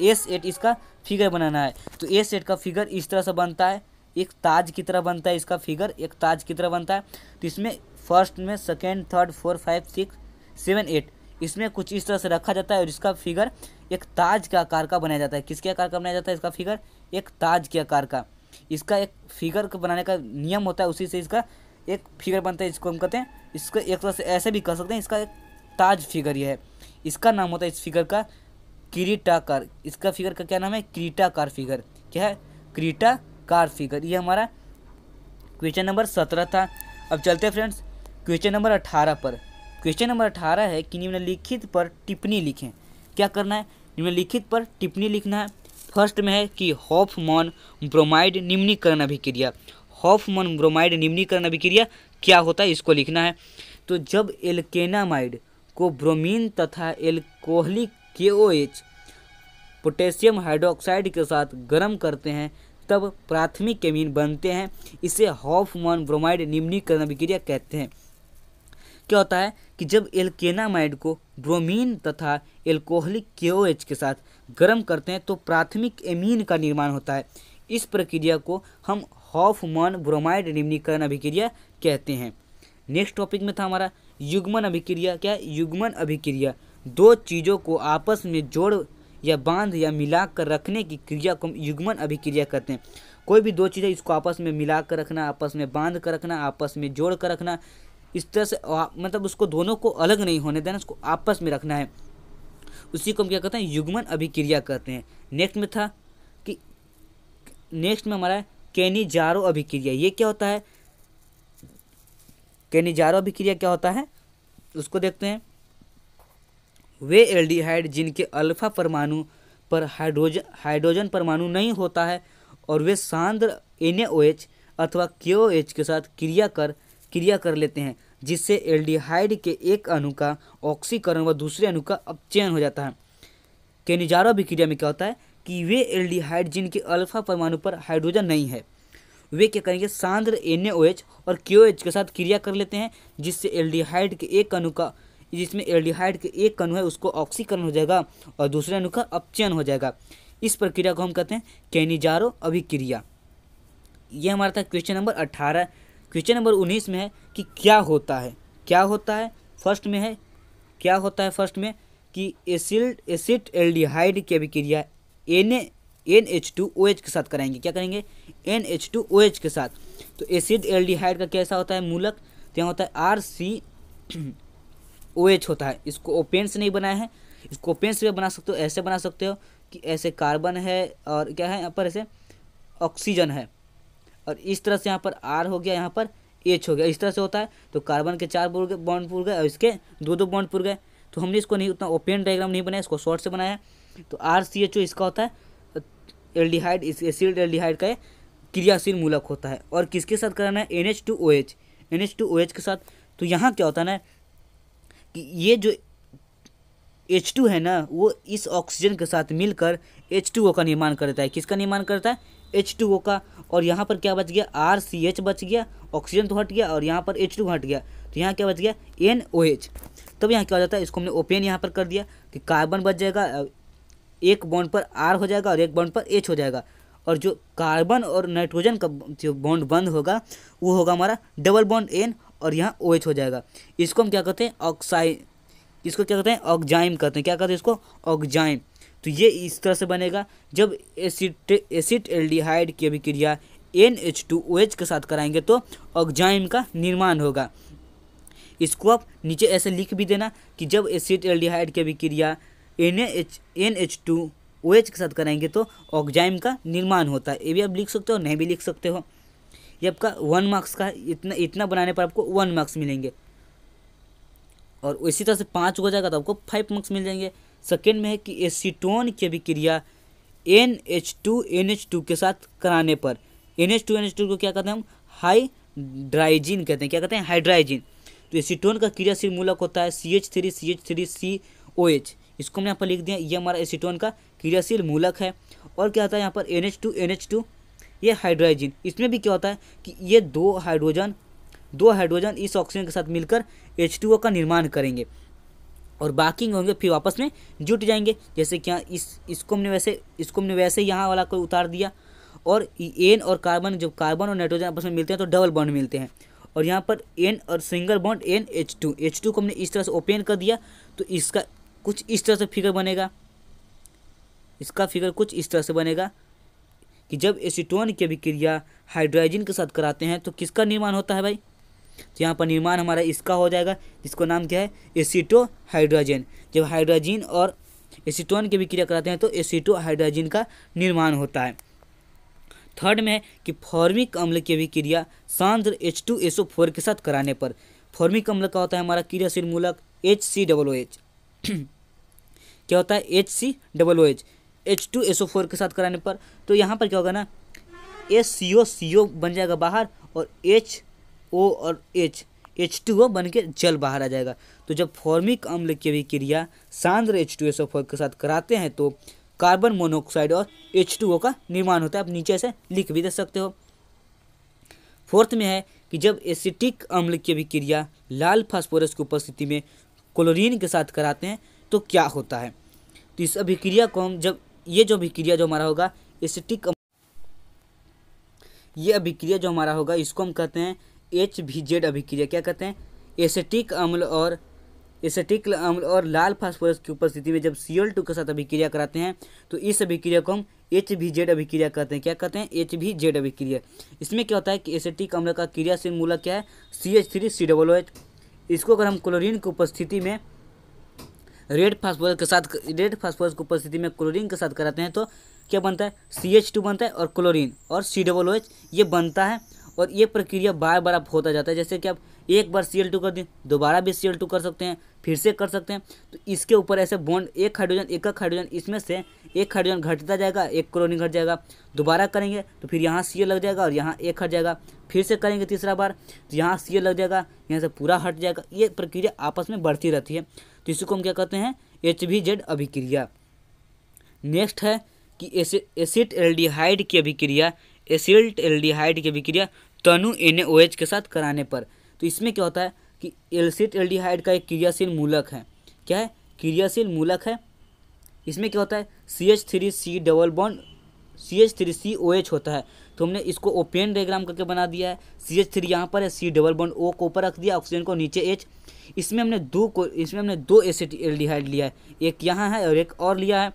S1: ए सेट इसका फिगर बनाना है तो ए सेट का फिगर इस तरह से बनता है एक ताज की तरह बनता है इसका फिगर एक ताज की तरह बनता है तो इसमें फर्स्ट में second third four five six seven eight इसमें कुछ इस तरह से रखा जाता है और इसका फिगर एक ताज के आकार का बनाया जाता है किसके आकार का बनाया जाता है इसका फिगर एक ताज के आकार का इसका एक फिगर को बनाने का नियम होता है उसी से इसका एक फिगर बनता है इसको हम कहते हैं इसको एक तरह से ऐसे भी कह सकते हैं इसका एक ताज फिगर यह है इसका नाम होता है इस फिगर का क्रीटाकार इसका फिगर का क्या नाम है क्रीटाकार फिगर क्या है क्रीटाकार फिगर ये हमारा क्वेश्चन नंबर सत्रह था अब चलते हैं फ्रेंड्स क्वेश्चन नंबर अठारह पर क्वेश्चन नंबर अठारह है कि निम्नलिखित पर टिप्पणी लिखें क्या करना है निम्नलिखित पर टिप्पणी लिखना है फर्स्ट में है कि मॉन ब्रोमाइड निम्नीकरण अभिक्रिया मॉन ब्रोमाइड निम्नीकरण अभिक्रिया क्या होता है इसको लिखना है तो जब एल्केनामाइड को ब्रोमीन तथा एल्कोहलिक के ओ एच पोटेशियम हाइड्रोक्साइड के साथ गर्म करते हैं तब प्राथमिक केमिन बनते हैं इसे हॉफमन ब्रोमाइड निम्नीकरण अभिक्रिया कहते हैं क्या होता है कि जब एल्केनामाइड को ब्रोमीन तथा एल्कोहलिक एच के साथ गर्म करते हैं तो प्राथमिक एमीन का निर्माण होता है इस प्रक्रिया को हम हॉफमन ब्रोमाइड निम्नीकरण अभिक्रिया कहते हैं नेक्स्ट टॉपिक में था हमारा युग्मन अभिक्रिया क्या है युग्मन अभिक्रिया दो चीज़ों को आपस में जोड़ या बांध या मिला कर रखने की क्रिया को युग्मन अभिक्रिया कहते हैं कोई भी दो चीज़ें इसको आपस में मिला कर रखना आपस में बांध कर रखना आपस में जोड़ कर रखना इस तरह से मतलब उसको दोनों को अलग नहीं होने देना उसको आपस में रखना है उसी को हम क्या कहते हैं युग्मन अभिक्रिया कहते हैं नेक्स्ट में था कि नेक्स्ट में हमारा जारो अभिक्रिया ये क्या होता है जारो अभिक्रिया क्या होता है उसको देखते हैं वे एल्डिहाइड जिनके अल्फा परमाणु पर हाइड्रोजन हाइड्रोजन परमाणु नहीं होता है और वे सांद्र एन अथवा के के साथ क्रिया कर क्रिया कर लेते हैं जिससे एल्डिहाइड के एक अणु का ऑक्सीकरण व दूसरे अणु का अपचयन हो जाता है केनिजारो अभिक्रिया में क्या होता है कि वे एल्डिहाइड जिनके अल्फा परमाणु पर हाइड्रोजन नहीं है वे क्या करेंगे सांद्र एन और के के साथ क्रिया कर लेते हैं जिससे एल्डिहाइड के एक अणु का जिसमें एल्डिहाइड के एक कणु है उसको ऑक्सीकरण हो जाएगा और दूसरे अणु का अपचयन हो जाएगा इस प्रक्रिया को हम कहते हैं कैनिजारो अभिक्रिया यह हमारा था क्वेश्चन नंबर अट्ठारह क्वेश्चन नंबर उन्नीस में है कि क्या होता है क्या होता है फर्स्ट में है क्या होता है फर्स्ट में कि एसिड एसिड एल्डिहाइड की अभिक्रिया N N H two O H के साथ कराएंगे क्या करेंगे N H two O H के साथ तो एसिड एल्डिहाइड का कैसा होता है मूलक तो यहाँ होता है आर सी ओ एच होता है इसको ओपेंस से नहीं बनाया है इसको ओपेंस से भी बना सकते हो ऐसे बना सकते हो कि ऐसे कार्बन है और क्या है यहाँ पर ऐसे ऑक्सीजन है और इस तरह से यहाँ पर आर हो गया यहाँ पर एच हो गया इस तरह से होता है तो कार्बन के चार बॉन्ड पुर गए और इसके दो दो बॉन्ड पुर गए तो हमने इसको नहीं उतना ओपेन डायग्राम नहीं बनाया इसको शॉर्ट से बनाया तो आर सी एच ओ इसका होता है एल्डिहाइड इस एसिड एल्डिहाइड का क्रियाशील मूलक होता है और किसके साथ कराना है N H two O H N H two O H के साथ तो यहाँ क्या होता है ना कि ये जो एच टू है ना वो इस ऑक्सीजन के साथ मिलकर एच टू ओ का निर्माण करता है किसका निर्माण करता है एच टू ओ का और यहाँ पर क्या बच गया आर सी एच बच गया ऑक्सीजन तो हट गया और यहाँ पर एच टू हट गया तो यहाँ क्या बच गया एन ओ एच तब यहाँ क्या हो जाता है इसको हमने ओपेन यहाँ पर कर दिया कि कार्बन बच जाएगा एक बॉन्ड पर आर हो जाएगा और एक बॉन्ड पर एच हो जाएगा और जो कार्बन और नाइट्रोजन का जो बॉन्ड बंद होगा वो होगा हमारा डबल बॉन्ड एन और यहाँ ओ OH हो जाएगा इसको हम क्या कहते हैं ऑक्साइ इसको क्या कहते हैं ऑक्जाइम कहते हैं क्या कहते हैं इसको ऑक्जाइम तो ये इस तरह से बनेगा जब एसिट एसिड एल्डिहाइड की अभिक्रिया N H two O H के साथ कराएंगे तो ऑक्जाइम का निर्माण होगा इसको आप नीचे ऐसे लिख भी देना कि जब एसिड एल्डिहाइड की अभिक्रिया N H N H two O H के साथ कराएंगे तो ऑक्जाइम का निर्माण होता है ये भी आप लिख सकते हो नहीं भी लिख सकते हो ये आपका वन मार्क्स का इतना इतना बनाने पर आपको वन मार्क्स मिलेंगे और इसी तरह से पाँच हो जाएगा तो आपको फाइव मार्क्स मिल जाएंगे सेकेंड में है कि एसीटोन की अभिक्रिया N H two N H two के साथ कराने पर N H two N H two को क्या कहते हैं हम हाइड्राइजिन कहते हैं क्या कहते हैं हाइड्राइजिन तो एसीटोन का क्रियाशील मूलक होता है C H three C H three C O H इसको हमने यहाँ पर लिख दिया ये हमारा एसीटोन का क्रियाशील मूलक है और क्या होता है यहाँ पर N H two N H two ये हाइड्रोजन इसमें भी क्या होता है कि ये दो हाइड्रोजन दो हाइड्रोजन इस ऑक्सीजन के साथ मिलकर एच का निर्माण करेंगे और बाकी होंगे फिर वापस में जुट जाएंगे जैसे कि यहाँ इस इसको हमने वैसे इसको हमने वैसे यहाँ वाला को उतार दिया और एन और कार्बन जब कार्बन और नाइट्रोजन आपस में मिलते हैं तो डबल बॉन्ड मिलते हैं और यहाँ पर एन और single bond N H two H two को हमने इस तरह से ओपन कर दिया तो इसका कुछ इस तरह से फिगर बनेगा इसका फिगर कुछ इस तरह से बनेगा कि जब एसीटोन की अभिक्रिया हाइड्रोजन के साथ कराते हैं तो किसका निर्माण होता है भाई तो यहाँ पर निर्माण हमारा इसका हो जाएगा इसको नाम क्या है एसीटो हाइड्रोजन जब हाइड्रोजन और एसीटोन की अभिक्रिया कराते हैं तो एसीटो हाइड्रोजन का निर्माण होता है थर्ड में है कि फॉर्मिक अम्ल की अभिक्रिया सांद्र एच टू एसओ फोर के साथ कराने पर फॉर्मिक अम्ल का होता है हमारा क्रियाशील मूलक H C double O H क्या होता है H C double O H H two S O four के साथ कराने पर तो यहाँ पर क्या होगा ना एस सी ओ सी ओ बन जाएगा बाहर और एच ओ और एच एच टू ओ बन के जल बाहर आ जाएगा तो जब फॉर्मिक अम्ल की भी क्रिया सांद्र H two S O four के साथ कराते हैं तो कार्बन मोनोऑक्साइड और एच टू ओ का निर्माण होता है आप नीचे से लिख भी दे सकते हो फोर्थ में है कि जब एसिटिक अम्ल की भी क्रिया लाल फास्फोरस की उपस्थिति में क्लोरीन के साथ कराते हैं तो क्या होता है तो इस अभिक्रिया को हम जब ये जो अभिक्रिया जो हमारा होगा एसिटिक ये अभिक्रिया जो हमारा होगा इसको हम कहते हैं एच वी जेड अभिक्रिया क्या कहते हैं एसिटिक अम्ल और एसिटिक अम्ल और लाल फास्फोरस की उपस्थिति में जब सी एल टू के साथ अभिक्रिया कराते हैं तो इस अभिक्रिया को हम एच वी जेड अभिक्रिया कहते हैं क्या कहते हैं एच वी जेड अभिक्रिया इसमें क्या होता है कि एसिटिक अम्ल का क्रियाशील मूलक क्या है C H three C double O H इसको अगर हम क्लोरीन की उपस्थिति में रेड फास्फोरस के साथ रेड फास्फोरस की उपस्थिति में क्लोरीन के साथ कराते हैं तो क्या बनता है सी एच टू बनता है और क्लोरीन और सी डबल ओ एच ये बनता है और ये प्रक्रिया बार बार आप होता जाता है जैसे कि आप एक बार सी एल टू कर दें दोबारा भी सी एल टू कर सकते हैं फिर से कर सकते हैं तो इसके ऊपर ऐसे बॉन्ड एक हाइड्रोजन एक एक हाइड्रोजन इसमें से एक हाइड्रोजन घटता जाएगा एक क्लोरीन घट जाएगा दोबारा करेंगे तो फिर यहाँ सी लग जाएगा और यहाँ एक हट जाएगा फिर से करेंगे तीसरा बार तो यहाँ सी लग जाएगा यहाँ से पूरा हट जाएगा ये प्रक्रिया आपस में बढ़ती रहती है तो इसी को हम क्या कहते हैं एच वी जेड अभिक्रिया नेक्स्ट है कि एसिड एल्डिहाइड की अभिक्रिया एसिल्ट एल्डिहाइड की अभिक्रिया तनु एन के साथ कराने पर तो इसमें क्या होता है कि एल्सिट एल्डिहाइड का एक क्रियाशील मूलक है क्या है क्रियाशील मूलक है इसमें क्या होता है C H three C double bond C H three C O H होता है तो हमने इसको ओपेन डायग्राम करके बना दिया है सी एच थ्री यहाँ पर है सी डबल बॉन्ड ओ को ऊपर रख दिया ऑक्सीजन को नीचे एच इसमें हमने दो को इसमें हमने दो एसिड एल्डिहाइड लिया है एक यहाँ है और एक और लिया है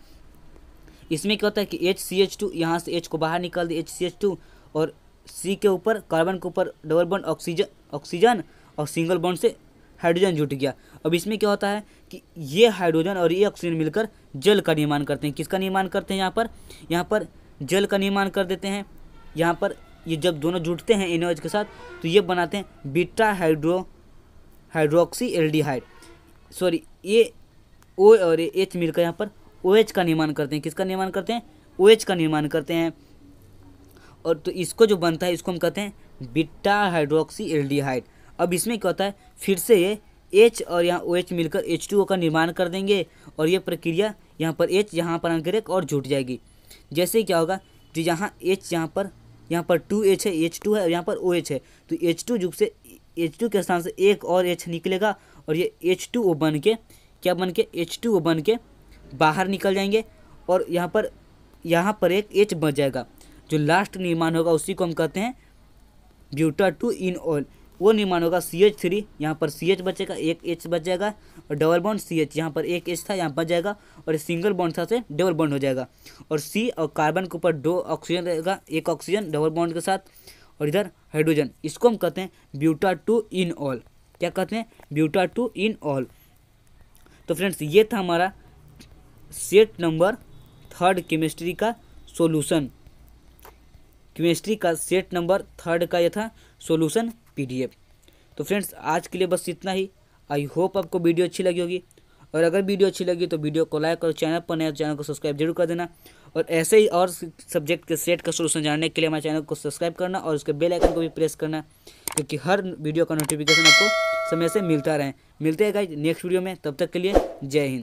S1: इसमें क्या होता है कि एच सी एच टू यहाँ से एच को बाहर निकाल दिया एच सी एच टू और सी के ऊपर कार्बन के ऊपर डबल बॉन्ड ऑक्सीजन ऑक्सीजन और सिंगल बॉन्ड से हाइड्रोजन जुट गया अब इसमें क्या होता है कि ये हाइड्रोजन और ये ऑक्सीजन मिलकर जल का निर्माण करते हैं किसका निर्माण करते हैं यहाँ पर यहाँ पर जल का निर्माण कर देते हैं यहाँ पर ये जब दोनों जुटते हैं एन के साथ तो ये बनाते हैं beta hydro hydroxy aldehyde sorry ये ओ और ए एच मिलकर यहाँ पर ओ एच का निर्माण करते हैं किसका निर्माण करते हैं ओ एच का निर्माण करते हैं और तो इसको जो बनता है इसको हम कहते हैं बिट्टा हाइड्रोक्सी एल्डिहाइड अब इसमें क्या होता है फिर से ये एच और यहाँ ओ एच मिलकर एच टू ओ का निर्माण कर देंगे और ये प्रक्रिया यहाँ पर एच यहाँ पर आकर एक और जुट जाएगी जैसे क्या होगा जो यहाँ एच यहाँ पर यहाँ पर टू एच है एच टू है और यहाँ पर ओ एच है तो एच टू जुग से एच टू के स्थान से एक और एच निकलेगा और ये एच टू ओ बन के क्या बन के एच टू ओ बन के बाहर निकल जाएंगे और यहाँ पर यहाँ पर एक एच बच जाएगा जो लास्ट निर्माण होगा उसी को हम कहते हैं ब्यूटा टू इन ऑल वो निर्माण होगा सी एच थ्री यहाँ पर सी एच बचेगा एक एच बच जाएगा और डबल बॉन्ड सी एच यहाँ पर एक एच था यहाँ बच जाएगा और सिंगल बॉन्ड था से डबल बॉन्ड हो जाएगा और सी और कार्बन के ऊपर दो ऑक्सीजन रहेगा एक ऑक्सीजन डबल बॉन्ड के साथ और इधर हाइड्रोजन इसको हम कहते हैं ब्यूटा टू इन ऑल क्या कहते हैं ब्यूटा टू इन ऑल तो फ्रेंड्स ये था हमारा सेट नंबर थर्ड केमिस्ट्री का सोल्यूशन केमिस्ट्री का सेट नंबर थर्ड का यह था सोल्यूशन पी तो फ्रेंड्स आज के लिए बस इतना ही आई होप आपको वीडियो अच्छी लगी होगी और अगर वीडियो अच्छी लगी तो वीडियो को लाइक और चैनल पर नया चैनल को सब्सक्राइब जरूर कर देना और ऐसे ही और सब्जेक्ट के सेट का सोल्यूशन जानने के लिए हमारे चैनल को सब्सक्राइब करना और उसके बेल आइकन को भी प्रेस करना क्योंकि हर वीडियो का नोटिफिकेशन आपको समय से मिलता रहे मिलते हैं गाइज नेक्स्ट वीडियो में तब तक के लिए जय हिंद